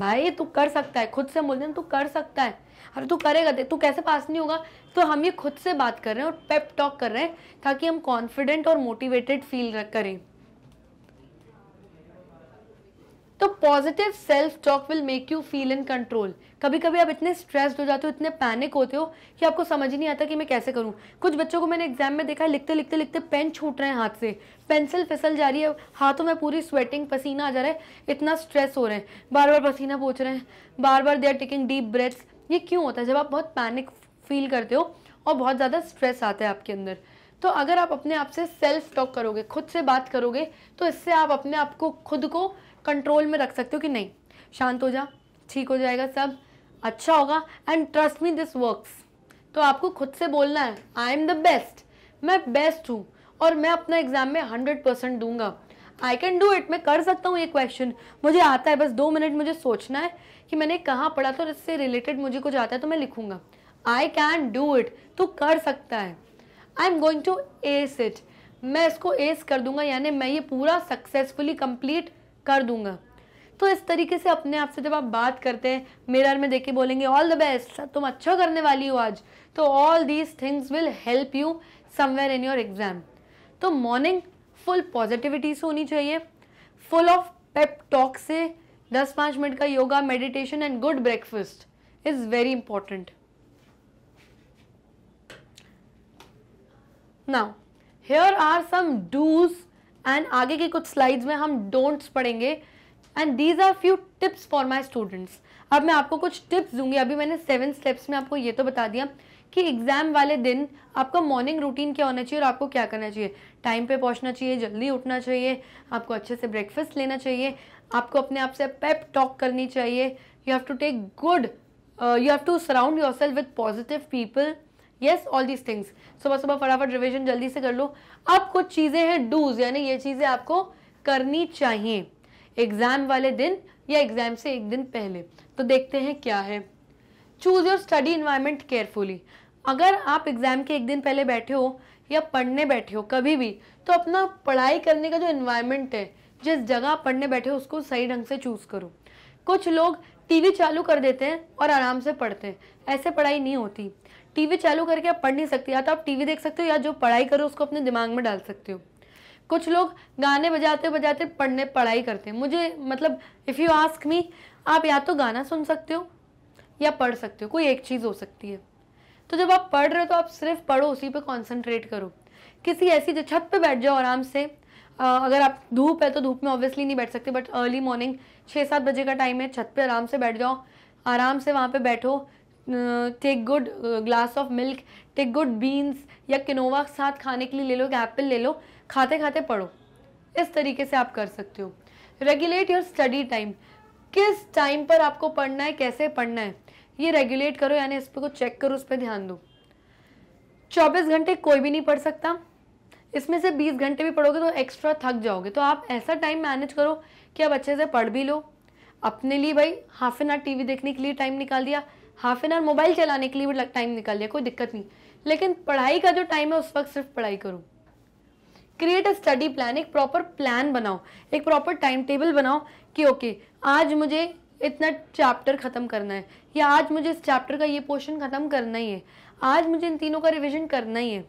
A: भाई तू कर सकता है खुद से बोल देना तू कर सकता है अरे तू करेगा दे तू कैसे पास नहीं होगा तो हम ये खुद से बात कर रहे हैं और पेप टॉक कर रहे हैं ताकि हम कॉन्फिडेंट और मोटिवेटेड फील करें तो positive self talk will make you feel in control कभी कभी आप इतने स्ट्रेस्ड हो जाते हो इतने पैनिक होते हो कि आपको समझ ही नहीं आता कि मैं कैसे करूं कुछ बच्चों को मैंने एग्जाम में देखा है लिखते लिखते लिखते पेन छूट रहे हैं हाथ से पेंसिल फिसल जा रही है हाथों में पूरी स्वेटिंग पसीना आ जा रहा है इतना स्ट्रेस हो रहे हैं बार बार पसीना पहुँच रहे हैं बार बार they are taking deep breaths ये क्यों होता है जब आप बहुत पैनिक फील करते हो और बहुत ज़्यादा स्ट्रेस आता है आपके अंदर तो अगर आप अपने आप से सेल्फ टॉक करोगे खुद से बात करोगे तो इससे आप अपने आप को खुद को कंट्रोल में रख सकते हो कि नहीं शांत हो जा ठीक हो जाएगा सब अच्छा होगा and trust me this works तो आपको खुद से बोलना है आई एम द बेस्ट मैं बेस्ट हूँ और मैं अपना एग्जाम में हंड्रेड परसेंट दूंगा आई कैन डू इट मैं कर सकता हूँ ये क्वेश्चन मुझे आता है बस दो मिनट मुझे सोचना है कि मैंने कहाँ पढ़ा था और इससे रिलेटेड मुझे कुछ आता है तो मैं लिखूंगा आई कैन डू इट तू कर सकता है I am going to ace it मैं इसको एस कर दूंगा यानी मैं ये पूरा सक्सेसफुली कंप्लीट कर दूंगा तो इस तरीके से अपने आप से जब आप बात करते हैं मिरर में देख के बोलेंगे ऑल द बेस्ट तुम अच्छा करने वाली हो आज तो all these things will help you somewhere in your exam तो मॉर्निंग फुल पॉजिटिविटी से होनी चाहिए फुल ऑफ पेप टॉक से दस पाँच मिनट का yoga meditation and good breakfast is very important now here are some dos and आगे की कुछ स्लाइड्स में हम डोंट्स पढ़ेंगे and these are few tips for my students अब मैं आपको कुछ टिप्स दूंगी अभी मैंने सेवन स्टेप्स में आपको ये तो बता दिया कि एग्ज़ाम वाले दिन आपका मॉर्निंग रूटीन क्या होना चाहिए और आपको क्या करना चाहिए टाइम पे पहुंचना चाहिए जल्दी उठना चाहिए आपको अच्छे से ब्रेकफास्ट लेना चाहिए आपको अपने आप से पेप टॉक करनी चाहिए you have to take good you have to surround yourself with positive people yes all these things सुबह सुबह फटाफट रिविजन जल्दी से कर लो अब कुछ चीज़ें हैं डूज यानी ये चीज़ें आपको करनी चाहिए एग्ज़ाम वाले दिन या एग्ज़ाम से एक दिन पहले तो देखते हैं क्या है choose your study environment carefully अगर आप एग्ज़ाम के एक दिन पहले बैठे हो या पढ़ने बैठे हो कभी भी तो अपना पढ़ाई करने का जो इन्वायरमेंट है जिस जगह आप पढ़ने बैठे हो उसको सही ढंग से चूज़ करो कुछ लोग टीवी चालू कर देते हैं और आराम से पढ़ते हैं ऐसे पढ़ाई नहीं होती टीवी चालू करके आप पढ़ नहीं सकते या तो आप टीवी देख सकते हो या जो पढ़ाई करो उसको अपने दिमाग में डाल सकते हो कुछ लोग गाने बजाते बजाते पढ़ने पढ़ाई करते हैं मुझे मतलब इफ़ यू आस्क मी आप या तो गाना सुन सकते हो या पढ़ सकते हो कोई एक चीज़ हो सकती है तो जब आप पढ़ रहे हो तो आप सिर्फ पढ़ो उसी पे कंसंट्रेट करो किसी ऐसी जो छत पे बैठ जाओ आराम से आ, अगर आप धूप है तो धूप में ऑब्वियसली नहीं बैठ सकते बट अर्ली मॉर्निंग छः सात बजे का टाइम है छत पे आराम से बैठ जाओ आराम से वहाँ पे बैठो take good glass of milk take good beans या किनोवा के साथ खाने के लिए ले लो या एप्पल ले लो खाते खाते पढ़ो इस तरीके से आप कर सकते हो रेगुलेट योर स्टडी टाइम किस टाइम पर आपको पढ़ना है कैसे पढ़ना है ये रेगुलेट करो यानी इस पर को चेक करो उस पर ध्यान दो चौबीस घंटे कोई भी नहीं पढ़ सकता इसमें से बीस घंटे भी पढ़ोगे तो एक्स्ट्रा थक जाओगे तो आप ऐसा टाइम मैनेज करो कि आप अच्छे से पढ़ भी लो अपने लिए भाई हाफ एन आवर टी देखने के लिए टाइम निकाल दिया हाफ एन आवर मोबाइल चलाने के लिए भी टाइम निकाल लिया कोई दिक्कत नहीं लेकिन पढ़ाई का जो टाइम है उस वक्त सिर्फ पढ़ाई करूँ क्रिएट अ स्टडी प्लान एक प्रॉपर प्लान बनाओ एक प्रॉपर टाइम टेबल बनाओ कि ओके आज मुझे इतना चैप्टर ख़त्म करना है या आज मुझे इस चैप्टर का ये पोर्शन ख़त्म करना ही है आज मुझे इन तीनों का रिविजन करना ही है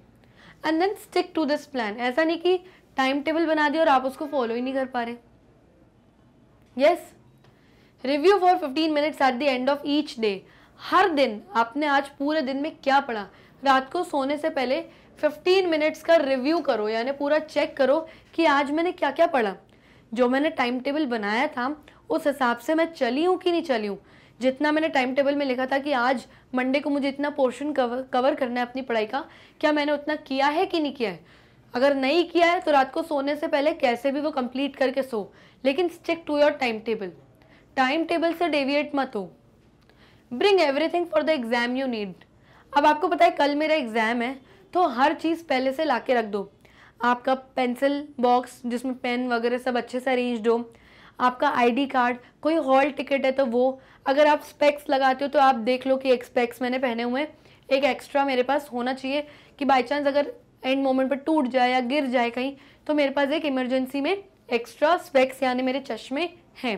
A: and then stick to this plan ऐसा नहीं कि टाइम टेबल बना दिया और आप उसको फॉलो ही नहीं कर पा रहे yes review for fifteen minutes at the end of each day हर दिन आपने आज पूरे दिन में क्या पढ़ा रात को सोने से पहले 15 मिनट्स का रिव्यू करो यानी पूरा चेक करो कि आज मैंने क्या क्या पढ़ा जो मैंने टाइम टेबल बनाया था उस हिसाब से मैं चली हूँ कि नहीं चली हूँ जितना मैंने टाइम टेबल में लिखा था कि आज मंडे को मुझे इतना पोर्शन कवर कवर करना है अपनी पढ़ाई का क्या मैंने उतना किया है कि नहीं किया है अगर नहीं किया है तो रात को सोने से पहले कैसे भी वो कंप्लीट करके सो लेकिन stick to your time table time table से डेविएट मत हो bring everything for the exam you need अब आपको पता है कल मेरा एग्ज़ाम है तो हर चीज़ पहले से ला के रख दो आपका पेंसिल बॉक्स जिसमें पेन वगैरह सब अच्छे से अरेंज हो आपका आईडी कार्ड कोई हॉल टिकट है तो वो अगर आप स्पेक्स लगाते हो तो आप देख लो कि एक स्पेक्स मैंने पहने हुए एक एक्स्ट्रा मेरे पास होना चाहिए कि बाई चांस अगर एंड मोमेंट पर टूट जाए या गिर जाए कहीं तो मेरे पास एक इमरजेंसी में एक्स्ट्रा स्पेक्स यानी मेरे चश्मे हैं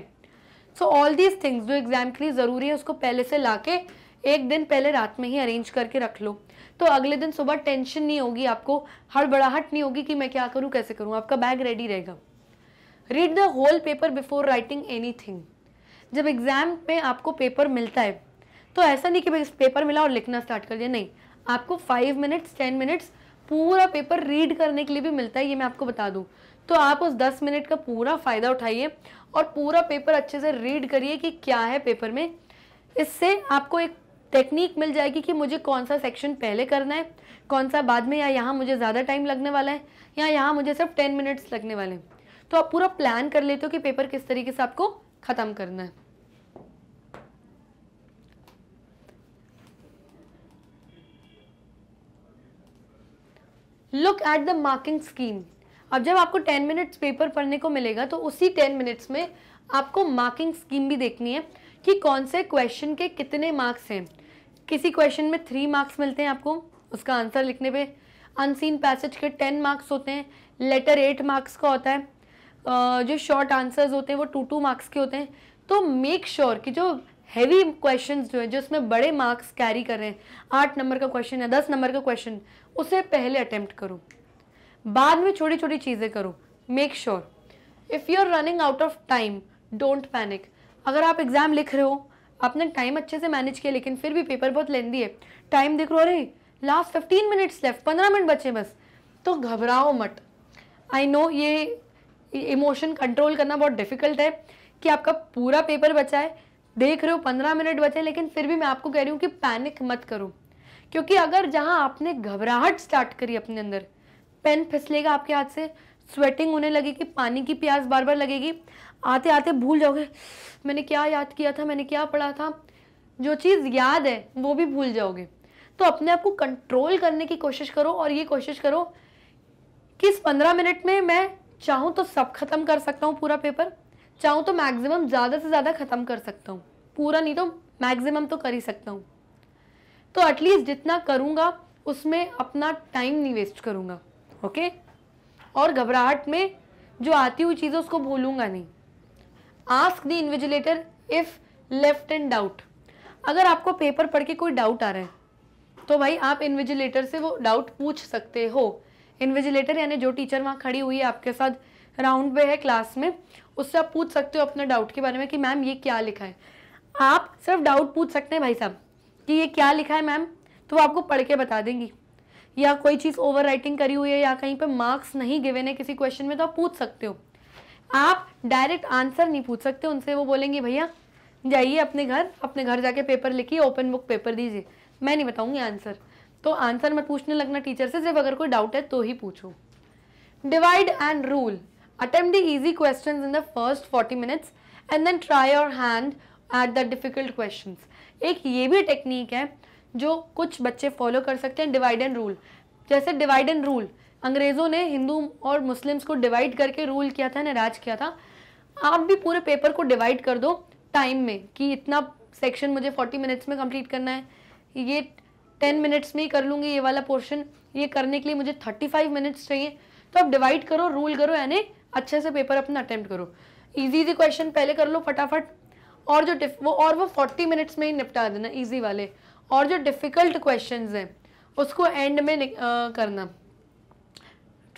A: सो ऑल दीज थिंग्स जो एग्जाम के लिए ज़रूरी है उसको पहले से ला के एक दिन पहले रात में ही अरेंज करके रख लो तो अगले दिन सुबह टेंशन नहीं होगी आपको हड़बड़ाहट नहीं होगी कि मैं क्या करूँ कैसे करूँ आपका बैग रेडी रहेगा read the whole paper before writing anything जब एग्ज़ाम में आपको पेपर मिलता है तो ऐसा नहीं कि भाई पेपर मिला और लिखना स्टार्ट कर दिया नहीं आपको फाइव मिनट्स टेन मिनट्स पूरा पेपर रीड करने के लिए भी मिलता है ये मैं आपको बता दूँ तो आप उस दस मिनट का पूरा फ़ायदा उठाइए और पूरा पेपर अच्छे से रीड करिए कि क्या है पेपर में इससे आपको एक टेक्निक मिल जाएगी कि मुझे कौन सा सेक्शन पहले करना है कौन सा बाद में या यहाँ मुझे ज़्यादा टाइम लगने वाला है या यहाँ मुझे सिर्फ टेन मिनट्स लगने वाले हैं तो आप पूरा प्लान कर लेते हो कि पेपर किस तरीके से आपको ख़त्म करना है look at the marking scheme अब जब आपको टेन मिनट्स पेपर पढ़ने को मिलेगा तो उसी टेन मिनट्स में आपको मार्किंग स्कीम भी देखनी है कि कौन से क्वेश्चन के कितने मार्क्स हैं किसी क्वेश्चन में थ्री मार्क्स मिलते हैं आपको उसका आंसर लिखने पे अनसीन पैसेज के टेन मार्क्स होते हैं लेटर एट मार्क्स का होता है जो शॉर्ट आंसर्स होते हैं वो टू टू मार्क्स के होते हैं तो मेक श्योर sure कि जो हैवी क्वेश्चन जो है जो उसमें बड़े मार्क्स कैरी कर रहे हैं आठ नंबर का क्वेश्चन है दस नंबर का क्वेश्चन उसे पहले अटैम्प्ट करूँ बाद में छोटी छोटी चीज़ें करो make sure if you are running out of time don't panic अगर आप एग्ज़ाम लिख रहे हो आपने टाइम अच्छे से मैनेज किया लेकिन फिर भी पेपर बहुत लेंदी है टाइम देख लो अरे लास्ट फिफ्टीन मिनट्स लेफ्ट पंद्रह मिनट बचे बस तो घबराओ मत आई नो ये इमोशन कंट्रोल करना बहुत डिफिकल्ट है कि आपका पूरा पेपर बचा है देख रहे हो पंद्रह मिनट बचे लेकिन फिर भी मैं आपको कह रही हूँ कि पैनिक मत करो क्योंकि अगर जहाँ आपने घबराहट स्टार्ट करी अपने अंदर पेन फिसलेगा आपके हाथ से स्वेटिंग होने लगेगी पानी की प्यास बार बार लगेगी आते आते भूल जाओगे मैंने क्या याद किया था मैंने क्या पढ़ा था जो चीज़ याद है वो भी भूल जाओगे तो अपने आप को कंट्रोल करने की कोशिश करो और ये कोशिश करो कि इस पंद्रह मिनट में मैं चाहूँ तो सब ख़त्म कर सकता हूँ पूरा पेपर चाहूँ तो मैक्सिमम ज़्यादा से ज़्यादा ख़त्म कर सकता हूँ पूरा नहीं तो मैक्सिमम तो कर ही सकता हूँ तो एटलीस्ट जितना करूँगा उसमें अपना टाइम नहीं वेस्ट करूँगा ओके और घबराहट में जो आती हुई चीज़ है उसको भूलूंगा नहीं ask the invigilator if left and doubt अगर आपको पेपर पढ़ के कोई डाउट आ रहा है तो भाई आप इन्विजिलेटर से वो डाउट पूछ सकते हो इन्विजिलेटर यानी जो टीचर वहाँ खड़ी हुई है आपके साथ राउंड में है क्लास में उससे आप पूछ सकते हो अपने डाउट के बारे में कि मैम ये क्या लिखा है आप सिर्फ डाउट पूछ सकते हैं भाई साहब कि ये क्या लिखा है मैम तो वो आपको पढ़ के बता देंगी या कोई चीज़ ओवर राइटिंग करी हुई है या कहीं पर मार्क्स नहीं गिवेन है किसी क्वेश्चन में तो आप पूछ सकते हो आप डायरेक्ट आंसर नहीं पूछ सकते उनसे वो बोलेंगे भैया जाइए अपने घर अपने घर जाके पेपर लिखिए ओपन बुक पेपर दीजिए मैं नहीं बताऊंगी आंसर तो आंसर मत पूछने लगना टीचर से सिर्फ अगर कोई डाउट है तो ही पूछो divide and rule attempt the easy question in the first forty minutes and then try your hand at the difficult question एक ये भी टेक्निक है जो कुछ बच्चे फॉलो कर सकते हैं डिवाइड एंड रूल जैसे डिवाइड एंड रूल अंग्रेज़ों ने हिंदू और मुस्लिम्स को डिवाइड करके रूल किया था ना राज किया था आप भी पूरे पेपर को डिवाइड कर दो टाइम में कि इतना सेक्शन मुझे फोर्टी मिनट्स में कंप्लीट करना है ये टेन मिनट्स में ही कर लूँगी ये वाला पोर्शन ये करने के लिए मुझे थर्टी फाइव मिनट्स चाहिए तो आप डिवाइड करो रूल करो यानी अच्छे से पेपर अपना अटेम्प्ट करो इजी ईजी क्वेश्चन पहले कर लो फटाफट और जो टिफ वो और वो फोर्टी मिनट्स में ही निपटा देना ईजी वाले और जो डिफ़िकल्ट क्वेश्चन हैं उसको एंड में आ, करना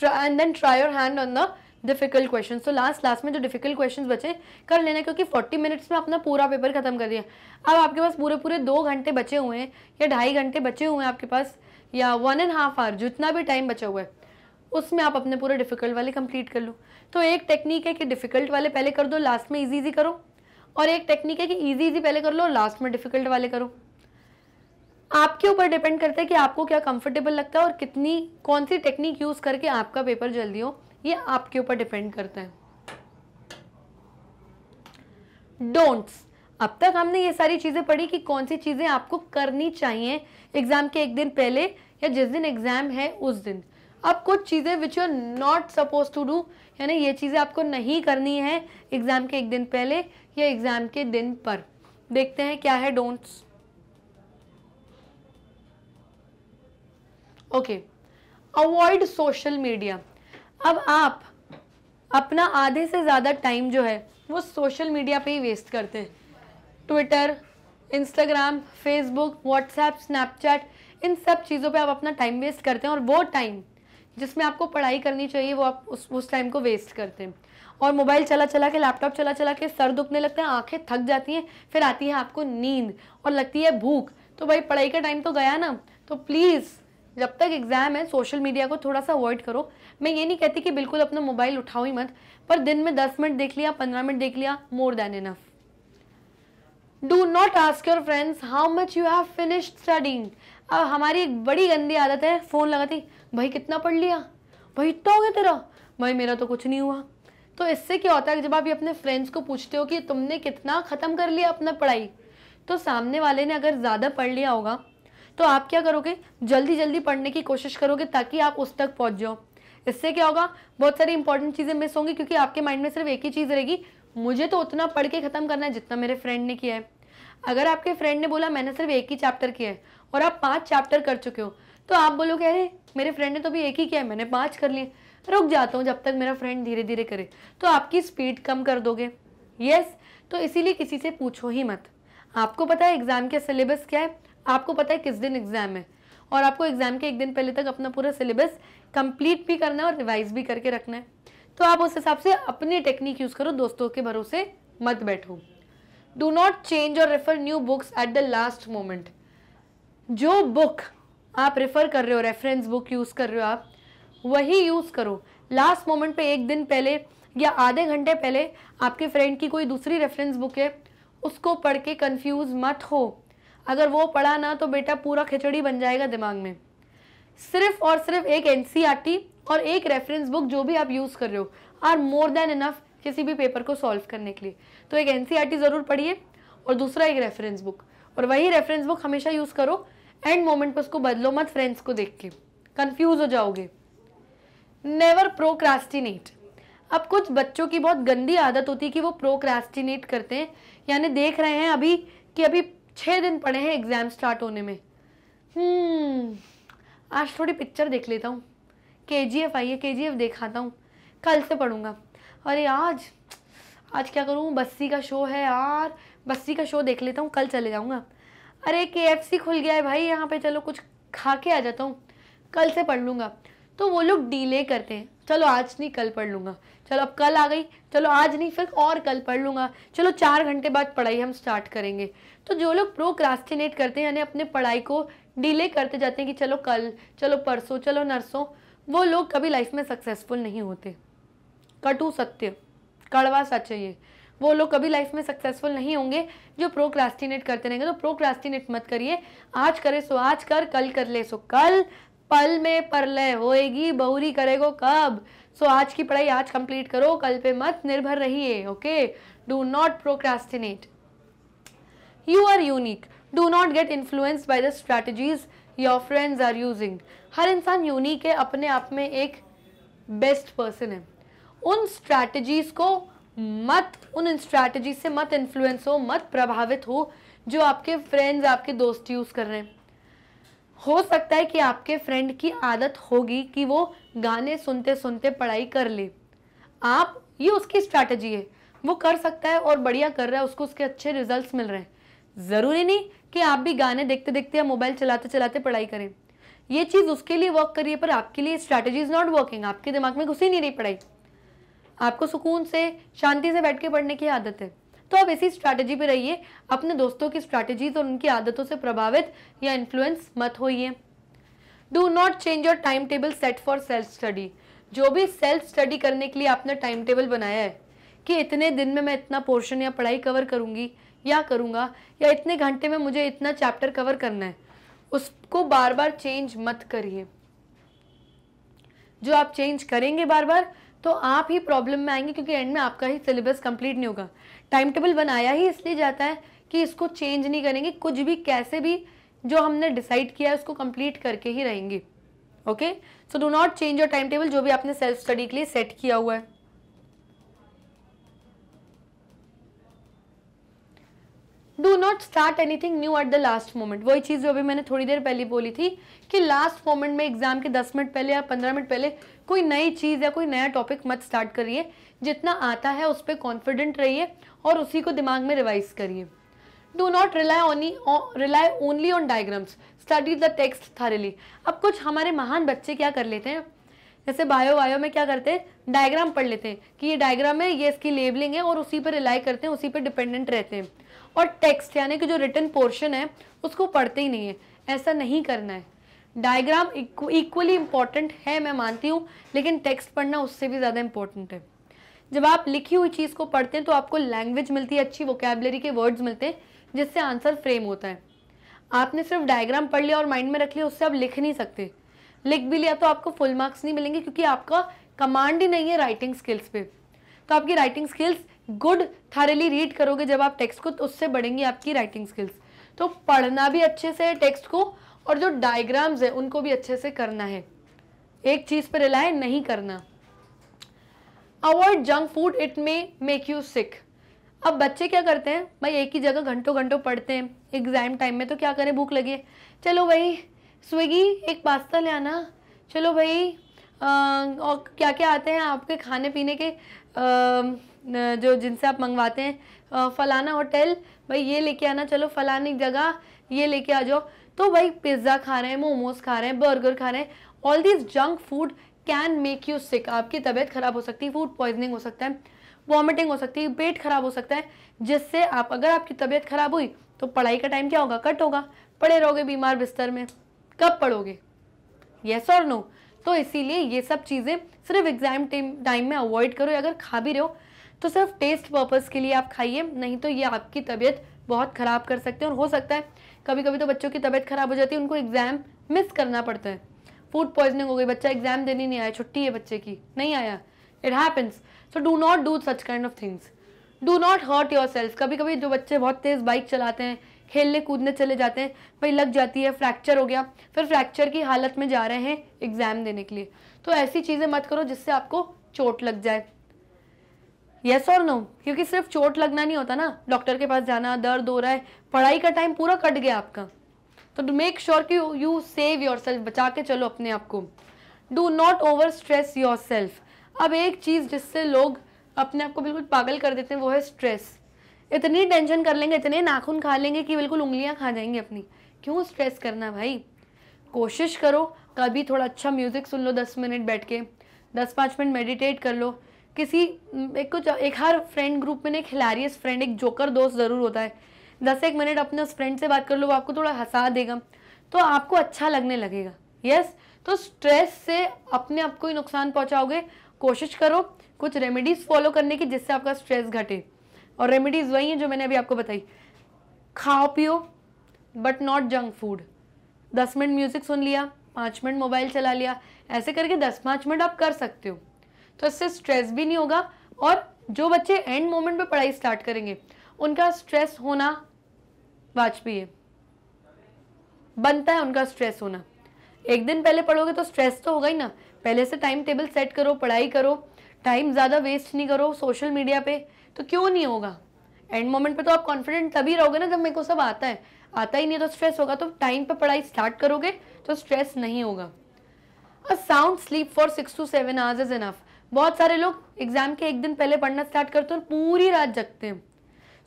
A: and then try your hand on the difficult question तो लास्ट लास्ट में जो डिफिकल्ट क्वेश्चन बचे कर लेना क्योंकि 40 मिनट्स में अपना पूरा पेपर खत्म कर दिया अब आपके पास पूरे पूरे दो घंटे बचे हुए हैं या ढाई घंटे बचे हुए हैं आपके पास या वन एंड हाफ आवर जितना भी टाइम बचा हुआ है उसमें आप अपने पूरे डिफिकल्ट वाले कंप्लीट कर लो तो एक टेक्निक है कि डिफिकल्ट वाले पहले कर दो लास्ट में ईजी ईजी करो और एक टेक्निक है कि ईजी ईजी पहले कर लो लास्ट में डिफिकल्ट वाले करो आपके ऊपर डिपेंड करता है कि आपको क्या कंफर्टेबल लगता है और कितनी कौन सी टेक्निक यूज़ करके आपका पेपर जल्दी हो ये आपके ऊपर डिपेंड करता है डोंट्स अब तक हमने ये सारी चीज़ें पढ़ी कि कौन सी चीज़ें आपको करनी चाहिए एग्ज़ाम के एक दिन पहले या जिस दिन एग्ज़ाम है उस दिन अब कुछ चीज़ें which you are not suppose to do यानी ये चीज़ें आपको नहीं करनी है एग्ज़ाम के एक दिन पहले या एग्ज़ाम के दिन पर देखते हैं क्या है don'ts okay avoid social media अब आप अपना आधे से ज़्यादा टाइम जो है वो सोशल मीडिया पे ही वेस्ट करते हैं Twitter Instagram Facebook WhatsApp Snapchat इन सब चीज़ों पे आप अपना टाइम वेस्ट करते हैं और वो टाइम जिसमें आपको पढ़ाई करनी चाहिए वो आप उस उस टाइम को वेस्ट करते हैं और मोबाइल चला चला के लैपटॉप चला चला के सर दुखने लगते हैं आंखें थक जाती हैं फिर आती है आपको नींद और लगती है भूख तो भाई पढ़ाई का टाइम तो गया ना तो प्लीज़ जब तक एग्ज़ाम है सोशल मीडिया को थोड़ा सा अवॉइड करो मैं ये नहीं कहती कि बिल्कुल अपना मोबाइल उठाओ ही मत पर दिन में दस मिनट देख लिया पंद्रह मिनट देख लिया more than enough do not ask your friends how much you have finished studying अब हमारी एक बड़ी गंदी आदत है फ़ोन लगाती भाई कितना पढ़ लिया भाई इतना हो गया तेरा भाई मेरा तो कुछ नहीं हुआ तो इससे क्या होता है जब आप ये अपने फ्रेंड्स को पूछते हो कि तुमने कितना ख़त्म कर लिया अपना पढ़ाई तो सामने वाले ने अगर ज़्यादा पढ़ लिया होगा तो आप क्या करोगे जल्दी जल्दी पढ़ने की कोशिश करोगे ताकि आप उस तक पहुंच जाओ इससे क्या होगा बहुत सारी इंपॉर्टेंट चीज़ें मिस होंगी क्योंकि आपके माइंड में सिर्फ एक ही चीज़ रहेगी मुझे तो उतना पढ़ के ख़त्म करना है जितना मेरे फ्रेंड ने किया है अगर आपके फ्रेंड ने बोला मैंने सिर्फ एक ही चैप्टर किया है और आप पाँच चैप्टर कर चुके हो तो आप बोलोगे अरे मेरे फ्रेंड ने तो भी एक ही किया है मैंने पाँच कर लिए रुक जाता हूँ जब तक मेरा फ्रेंड धीरे धीरे करे तो आपकी स्पीड कम कर दोगे यस तो इसीलिए किसी से पूछो ही मत आपको पता है एग्ज़ाम के सिलेबस क्या है आपको पता है किस दिन एग्ज़ाम है और आपको एग्ज़ाम के एक दिन पहले तक अपना पूरा सिलेबस कंप्लीट भी करना है और रिवाइज भी करके रखना है तो आप उस हिसाब से अपनी टेक्निक यूज़ करो दोस्तों के भरोसे मत बैठो डू नॉट चेंज और refer new books at the last moment जो बुक आप रेफ़र कर रहे हो रेफरेंस बुक यूज़ कर रहे हो आप वही यूज़ करो लास्ट मोमेंट पे एक दिन पहले या आधे घंटे पहले आपके फ्रेंड की कोई दूसरी रेफरेंस बुक है उसको पढ़ के कंफ्यूज मत हो अगर वो पढ़ा ना तो बेटा पूरा खिचड़ी बन जाएगा दिमाग में सिर्फ और सिर्फ एक एन e और एक रेफरेंस बुक जो भी आप यूज़ कर रहे हो आर मोर देन इनफ किसी भी पेपर को सॉल्व करने के लिए तो एक एन e ज़रूर पढ़िए और दूसरा एक रेफरेंस बुक और वही रेफरेंस बुक हमेशा यूज़ करो एंड मोमेंट पर उसको बदलो मत फ्रेंड्स को देख के कन्फ्यूज़ हो जाओगे नेवर प्रोक्रास्टिनेट अब कुछ बच्चों की बहुत गंदी आदत होती है कि वो प्रोक्रास्टिनेट करते हैं यानी देख रहे हैं अभी कि अभी छः दिन पड़े हैं एग्ज़ाम स्टार्ट होने में हम्म, आज थोड़ी पिक्चर देख लेता हूँ के जी एफ आई है के जी एफ देखाता हूँ कल से पढ़ूँगा अरे आज आज क्या करूँ बस्सी का शो है यार बस्सी का शो देख लेता हूँ कल चले जाऊँगा अरे के एफ सी खुल गया है भाई यहाँ पे चलो कुछ खा के आ जाता हूँ कल से पढ़ लूँगा तो वो लोग डिले करते हैं चलो आज नहीं कल पढ़ लूँगा चलो अब कल आ गई चलो आज नहीं फिर और कल पढ़ लूँगा चलो चार घंटे बाद पढ़ाई हम स्टार्ट करेंगे तो जो लोग प्रोक्रास्टिनेट करते हैं यानी अपने पढ़ाई को डिले करते जाते हैं कि चलो कल चलो परसों चलो नरसों वो लोग कभी लाइफ में सक्सेसफुल नहीं होते कटु सत्य कड़वा सच है ये वो लोग कभी लाइफ में सक्सेसफुल नहीं होंगे जो प्रोक्रास्टिनेट करते रहेंगे तो प्रोक्रास्टिनेट मत करिए आज करे सो आज कर कल कर ले सो कल पल में परलय होएगी बहुरी करेगो कब सो so, आज की पढ़ाई आज कंप्लीट करो कल पे मत निर्भर रहिए okay do not procrastinate you are unique do not get influenced by the strategies your friends are using हर इंसान यूनिक है अपने आप में एक बेस्ट पर्सन है उन स्ट्रैटेजीज को मत उन स्ट्रैटेजी से मत इन्फ्लुएंस हो मत प्रभावित हो जो आपके फ्रेंड्स आपके दोस्त यूज़ कर रहे हैं हो सकता है कि आपके फ्रेंड की आदत होगी कि वो गाने सुनते सुनते पढ़ाई कर ले आप ये उसकी स्ट्रैटेजी है वो कर सकता है और बढ़िया कर रहा है उसको उसके अच्छे रिजल्ट्स मिल रहे हैं ज़रूरी नहीं कि आप भी गाने देखते देखते या मोबाइल चलाते चलाते पढ़ाई करें ये चीज़ उसके लिए वर्क करिए पर आपके लिए स्ट्रैटेजी इज़ नॉट वर्किंग आपके दिमाग में घुसी नहीं रही पढ़ाई आपको सुकून से शांति से बैठ के पढ़ने की आदत है तो आप इसी स्ट्रैटेजी पे रहिए अपने दोस्तों की स्ट्रैटेजीज और उनकी आदतों से प्रभावित या इन्फ्लुएंस मत होइए do not change your time table set for self study जो भी सेल्फ स्टडी करने के लिए आपने टाइम टेबल बनाया है कि इतने दिन में मैं इतना पोर्शन या पढ़ाई कवर करूँगी या करूँगा या इतने घंटे में मुझे इतना चैप्टर कवर करना है उसको बार बार चेंज मत करिए जो आप चेंज करेंगे बार बार तो आप ही प्रॉब्लम में आएंगे क्योंकि एंड में आपका ही सिलेबस कंप्लीट नहीं होगा टाइम टेबल बनाया ही इसलिए जाता है कि इसको चेंज नहीं करेंगे कुछ भी कैसे भी जो हमने डिसाइड किया है उसको कंप्लीट करके ही रहेंगे okay so do not change your time table जो भी आपने सेल्फ स्टडी के लिए सेट किया हुआ है do not start anything new at the last moment वही चीज़ जो अभी मैंने थोड़ी देर पहले बोली थी कि लास्ट मोमेंट में एग्जाम के दस मिनट पहले या पंद्रह मिनट पहले कोई नई चीज़ या कोई नया टॉपिक मत स्टार्ट करिए जितना आता है उस पर कॉन्फिडेंट रहिए और उसी को दिमाग में रिवाइज करिए do not rely only rely only on diagrams study the text thoroughly अब कुछ हमारे महान बच्चे क्या कर लेते हैं जैसे बायो वायो में क्या करते हैं डायग्राम पढ़ लेते हैं कि ये डायग्राम है ये इसकी लेबलिंग है और उसी पर रिलाई करते हैं उसी पर डिपेंडेंट रहते हैं और टेक्स्ट यानी कि जो रिटर्न पोर्शन है उसको पढ़ते ही नहीं है ऐसा नहीं करना है डायग्राम इक्वली इंपॉर्टेंट है मैं मानती हूँ लेकिन टेक्स्ट पढ़ना उससे भी ज़्यादा इंपॉर्टेंट है जब आप लिखी हुई चीज़ को पढ़ते हैं तो आपको लैंग्वेज मिलती है अच्छी वोकेबलरी के वर्ड्स मिलते हैं जिससे आंसर फ्रेम होता है आपने सिर्फ डायग्राम पढ़ लिया और माइंड में रख लिया उससे आप लिख नहीं सकते लिख भी लिया तो आपको फुल मार्क्स नहीं मिलेंगे क्योंकि आपका कमांड ही नहीं है राइटिंग स्किल्स पे तो आपकी writing skills good thoroughly read करोगे जब आप टेक्स्ट को तो उससे बढ़ेंगी आपकी राइटिंग स्किल्स तो पढ़ना भी अच्छे से है टेक्स्ट को और जो डायग्राम्स है उनको भी अच्छे से करना है एक चीज़ पर रिलाय नहीं करना avoid junk food it may make you sick अब बच्चे क्या करते हैं भाई एक ही जगह घंटों घंटों पढ़ते हैं एग्ज़ाम टाइम में तो क्या करें भूख लगी चलो भाई स्विगी एक पास्ता ले आना चलो भाई आ, और क्या क्या आते हैं आपके खाने पीने के आ, जो जिनसे आप मंगवाते हैं फलाना होटल भाई ये लेके आना चलो फलानी जगह ये लेके आ जाओ तो भाई पिज़्ज़ा खा रहे हैं मोमोज खा रहे हैं बर्गर खा रहे हैं all this junk food can make you sick आपकी तबीयत खराब हो सकती है फूड पॉइजनिंग हो सकता है वॉमिटिंग हो सकती है पेट खराब हो सकता है जिससे आप अगर आपकी तबीयत खराब हुई तो पढ़ाई का टाइम क्या होगा कट होगा पड़े रहोगे बीमार बिस्तर में कब पढ़ोगे येस और नो तो इसीलिए ये सब चीज़ें सिर्फ एग्जाम टाइम में अवॉइड करो अगर खा भी रहे हो तो सिर्फ टेस्ट पर्पज़ के लिए आप खाइए नहीं तो ये आपकी तबीयत बहुत ख़राब कर सकते हैं और हो सकता है कभी कभी तो बच्चों की तबीयत ख़राब हो जाती है उनको एग्ज़ाम मिस करना पड़ता है फूड पॉइजनिंग हो गई बच्चा एग्जाम देने नहीं आया छुट्टी है बच्चे की नहीं आया it happens so do not do such kind of things do not hurt yourself कभी कभी जो बच्चे बहुत तेज़ बाइक चलाते हैं खेलने कूदने चले जाते हैं भाई लग जाती है फ्रैक्चर हो गया फिर फ्रैक्चर की हालत में जा रहे हैं एग्ज़ाम देने के लिए तो ऐसी चीज़ें मत करो जिससे आपको चोट लग जाए येस और नो क्योंकि सिर्फ चोट लगना नहीं होता ना डॉक्टर के पास जाना दर्द हो रहा है पढ़ाई का टाइम पूरा कट गया आपका तो मेक श्योर कि यू सेव योर सेल्फ बचा के चलो अपने आप को do not over stress yourself अब एक चीज़ जिससे लोग अपने आप को बिल्कुल पागल कर देते हैं वो है स्ट्रेस इतनी टेंशन कर लेंगे इतने नाखून खा लेंगे कि बिल्कुल उंगलियां खा जाएंगी अपनी क्यों स्ट्रेस करना भाई कोशिश करो कभी थोड़ा अच्छा म्यूज़िक सुन लो दस मिनट बैठ के दस पाँच मिनट मेडिटेट कर लो किसी एक कुछ एक हर फ्रेंड ग्रुप में एक हिलारियस फ्रेंड एक जोकर दोस्त ज़रूर होता है दस एक मिनट अपने उस फ्रेंड से बात कर लो वो आपको थोड़ा हंसा देगा तो आपको अच्छा लगने लगेगा यस yes? तो स्ट्रेस से अपने आप को ही नुकसान पहुंचाओगे कोशिश करो कुछ रेमेडीज़ फॉलो करने की जिससे आपका स्ट्रेस घटे और रेमेडीज़ वही हैं जो मैंने अभी आपको बताई खाओ पियो बट नॉट जंक फूड दस मिनट म्यूज़िक सुन लिया पाँच मिनट मोबाइल चला लिया ऐसे करके दस पाँच मिनट आप कर सकते हो तो इससे स्ट्रेस भी नहीं होगा और जो बच्चे एंड मोमेंट पे पढ़ाई स्टार्ट करेंगे उनका स्ट्रेस होना वाजपेयी बनता है उनका स्ट्रेस होना एक दिन पहले पढ़ोगे तो स्ट्रेस तो होगा ही ना पहले से टाइम टेबल सेट करो पढ़ाई करो टाइम ज़्यादा वेस्ट नहीं करो सोशल मीडिया पे तो क्यों नहीं होगा एंड मोमेंट पे तो आप कॉन्फिडेंट तभी रहोगे ना जब मेरे को सब आता है आता ही नहीं तो स्ट्रेस होगा तो टाइम पे पढ़ाई स्टार्ट करोगे तो स्ट्रेस नहीं होगा a sound sleep for six to seven hours is enough बहुत सारे लोग एग्जाम के एक दिन पहले पढ़ना स्टार्ट करते हैं और पूरी रात जगते हैं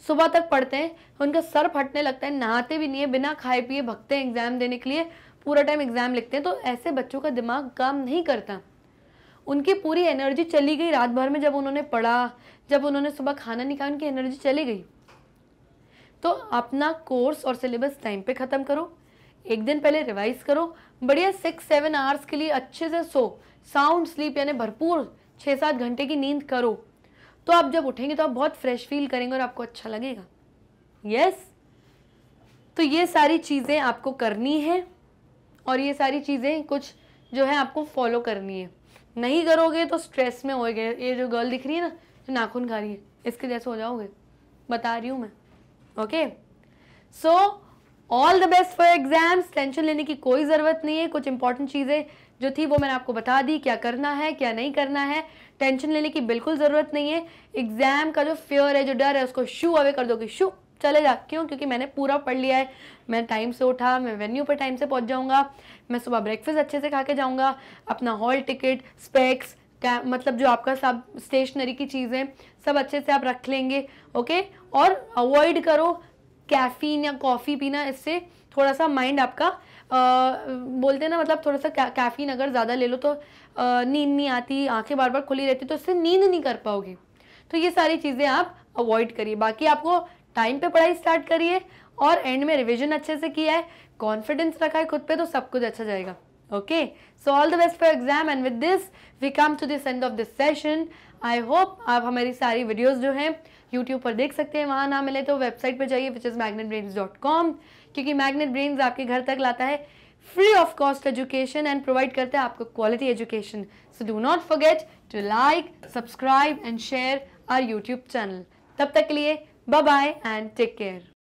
A: सुबह तक पढ़ते हैं उनका सर फटने लगता है नहाते भी नहीं है बिना खाए पिए भगते हैं एग्ज़ाम देने के लिए पूरा टाइम एग्ज़ाम लिखते हैं तो ऐसे बच्चों का दिमाग काम नहीं करता उनकी पूरी एनर्जी चली गई रात भर में जब उन्होंने पढ़ा जब उन्होंने सुबह खाना नहीं खाया उनकी एनर्जी चली गई तो अपना कोर्स और सिलेबस टाइम पे ख़त्म करो एक दिन पहले रिवाइज करो बढ़िया सिक्स सेवन आवर्स के लिए अच्छे से सो साउंड स्लीप यानी भरपूर छः सात घंटे की नींद करो तो आप जब उठेंगे तो आप बहुत फ्रेश फील करेंगे और आपको अच्छा लगेगा यस yes? तो ये सारी चीज़ें आपको करनी है और ये सारी चीज़ें कुछ जो है आपको फॉलो करनी है नहीं करोगे तो स्ट्रेस में गए ये जो गर्ल दिख रही है ना जो नाखून खा रही है इसके जैसे हो जाओगे बता रही हूँ मैं okay so all the best for exams tension लेने की कोई ज़रूरत नहीं है कुछ इंपॉर्टेंट चीज़ें जो थी वो मैंने आपको बता दी क्या करना है क्या नहीं करना है टेंशन लेने की बिल्कुल ज़रूरत नहीं है एग्ज़ाम का जो फेयर है जो डर है उसको शू अवे कर दो कि शू चले जा क्यों क्योंकि मैंने पूरा पढ़ लिया है मैं टाइम से उठा मैं वेन्यू पर टाइम से पहुंच जाऊंगा मैं सुबह ब्रेकफास्ट अच्छे से खा के जाऊंगा अपना हॉल टिकट स्पेक्स मतलब जो आपका सब स्टेशनरी की चीज़ें सब अच्छे से आप रख लेंगे ओके और अवॉइड करो कैफ़ीन या कॉफ़ी पीना इससे थोड़ा सा माइंड आपका आ, बोलते हैं ना मतलब थोड़ा सा कैफ़ीन अगर ज़्यादा ले लो तो नींद नहीं आती आंखें बार बार खुली रहती तो उससे नींद नहीं कर पाओगे तो ये सारी चीज़ें आप अवॉइड करिए बाकी आपको टाइम पे पढ़ाई स्टार्ट करिए और एंड में रिविजन अच्छे से किया है कॉन्फिडेंस रखा है खुद पर तो सब कुछ अच्छा जाएगा okay so all the best for exam and with this we come to this end of this session I hope आप हमारी सारी वीडियोज़ जो हैं यूट्यूब पर देख सकते हैं वहाँ ना मिले तो वेबसाइट पर जाइए which is Magnet Brains dot com क्योंकि मैगनेट ब्रेन्स आपके घर तक लाता है free of cost education and provide करते हैं आपको quality education so do not forget to like subscribe and share our YouTube channel तब तक के लिए bye bye and take care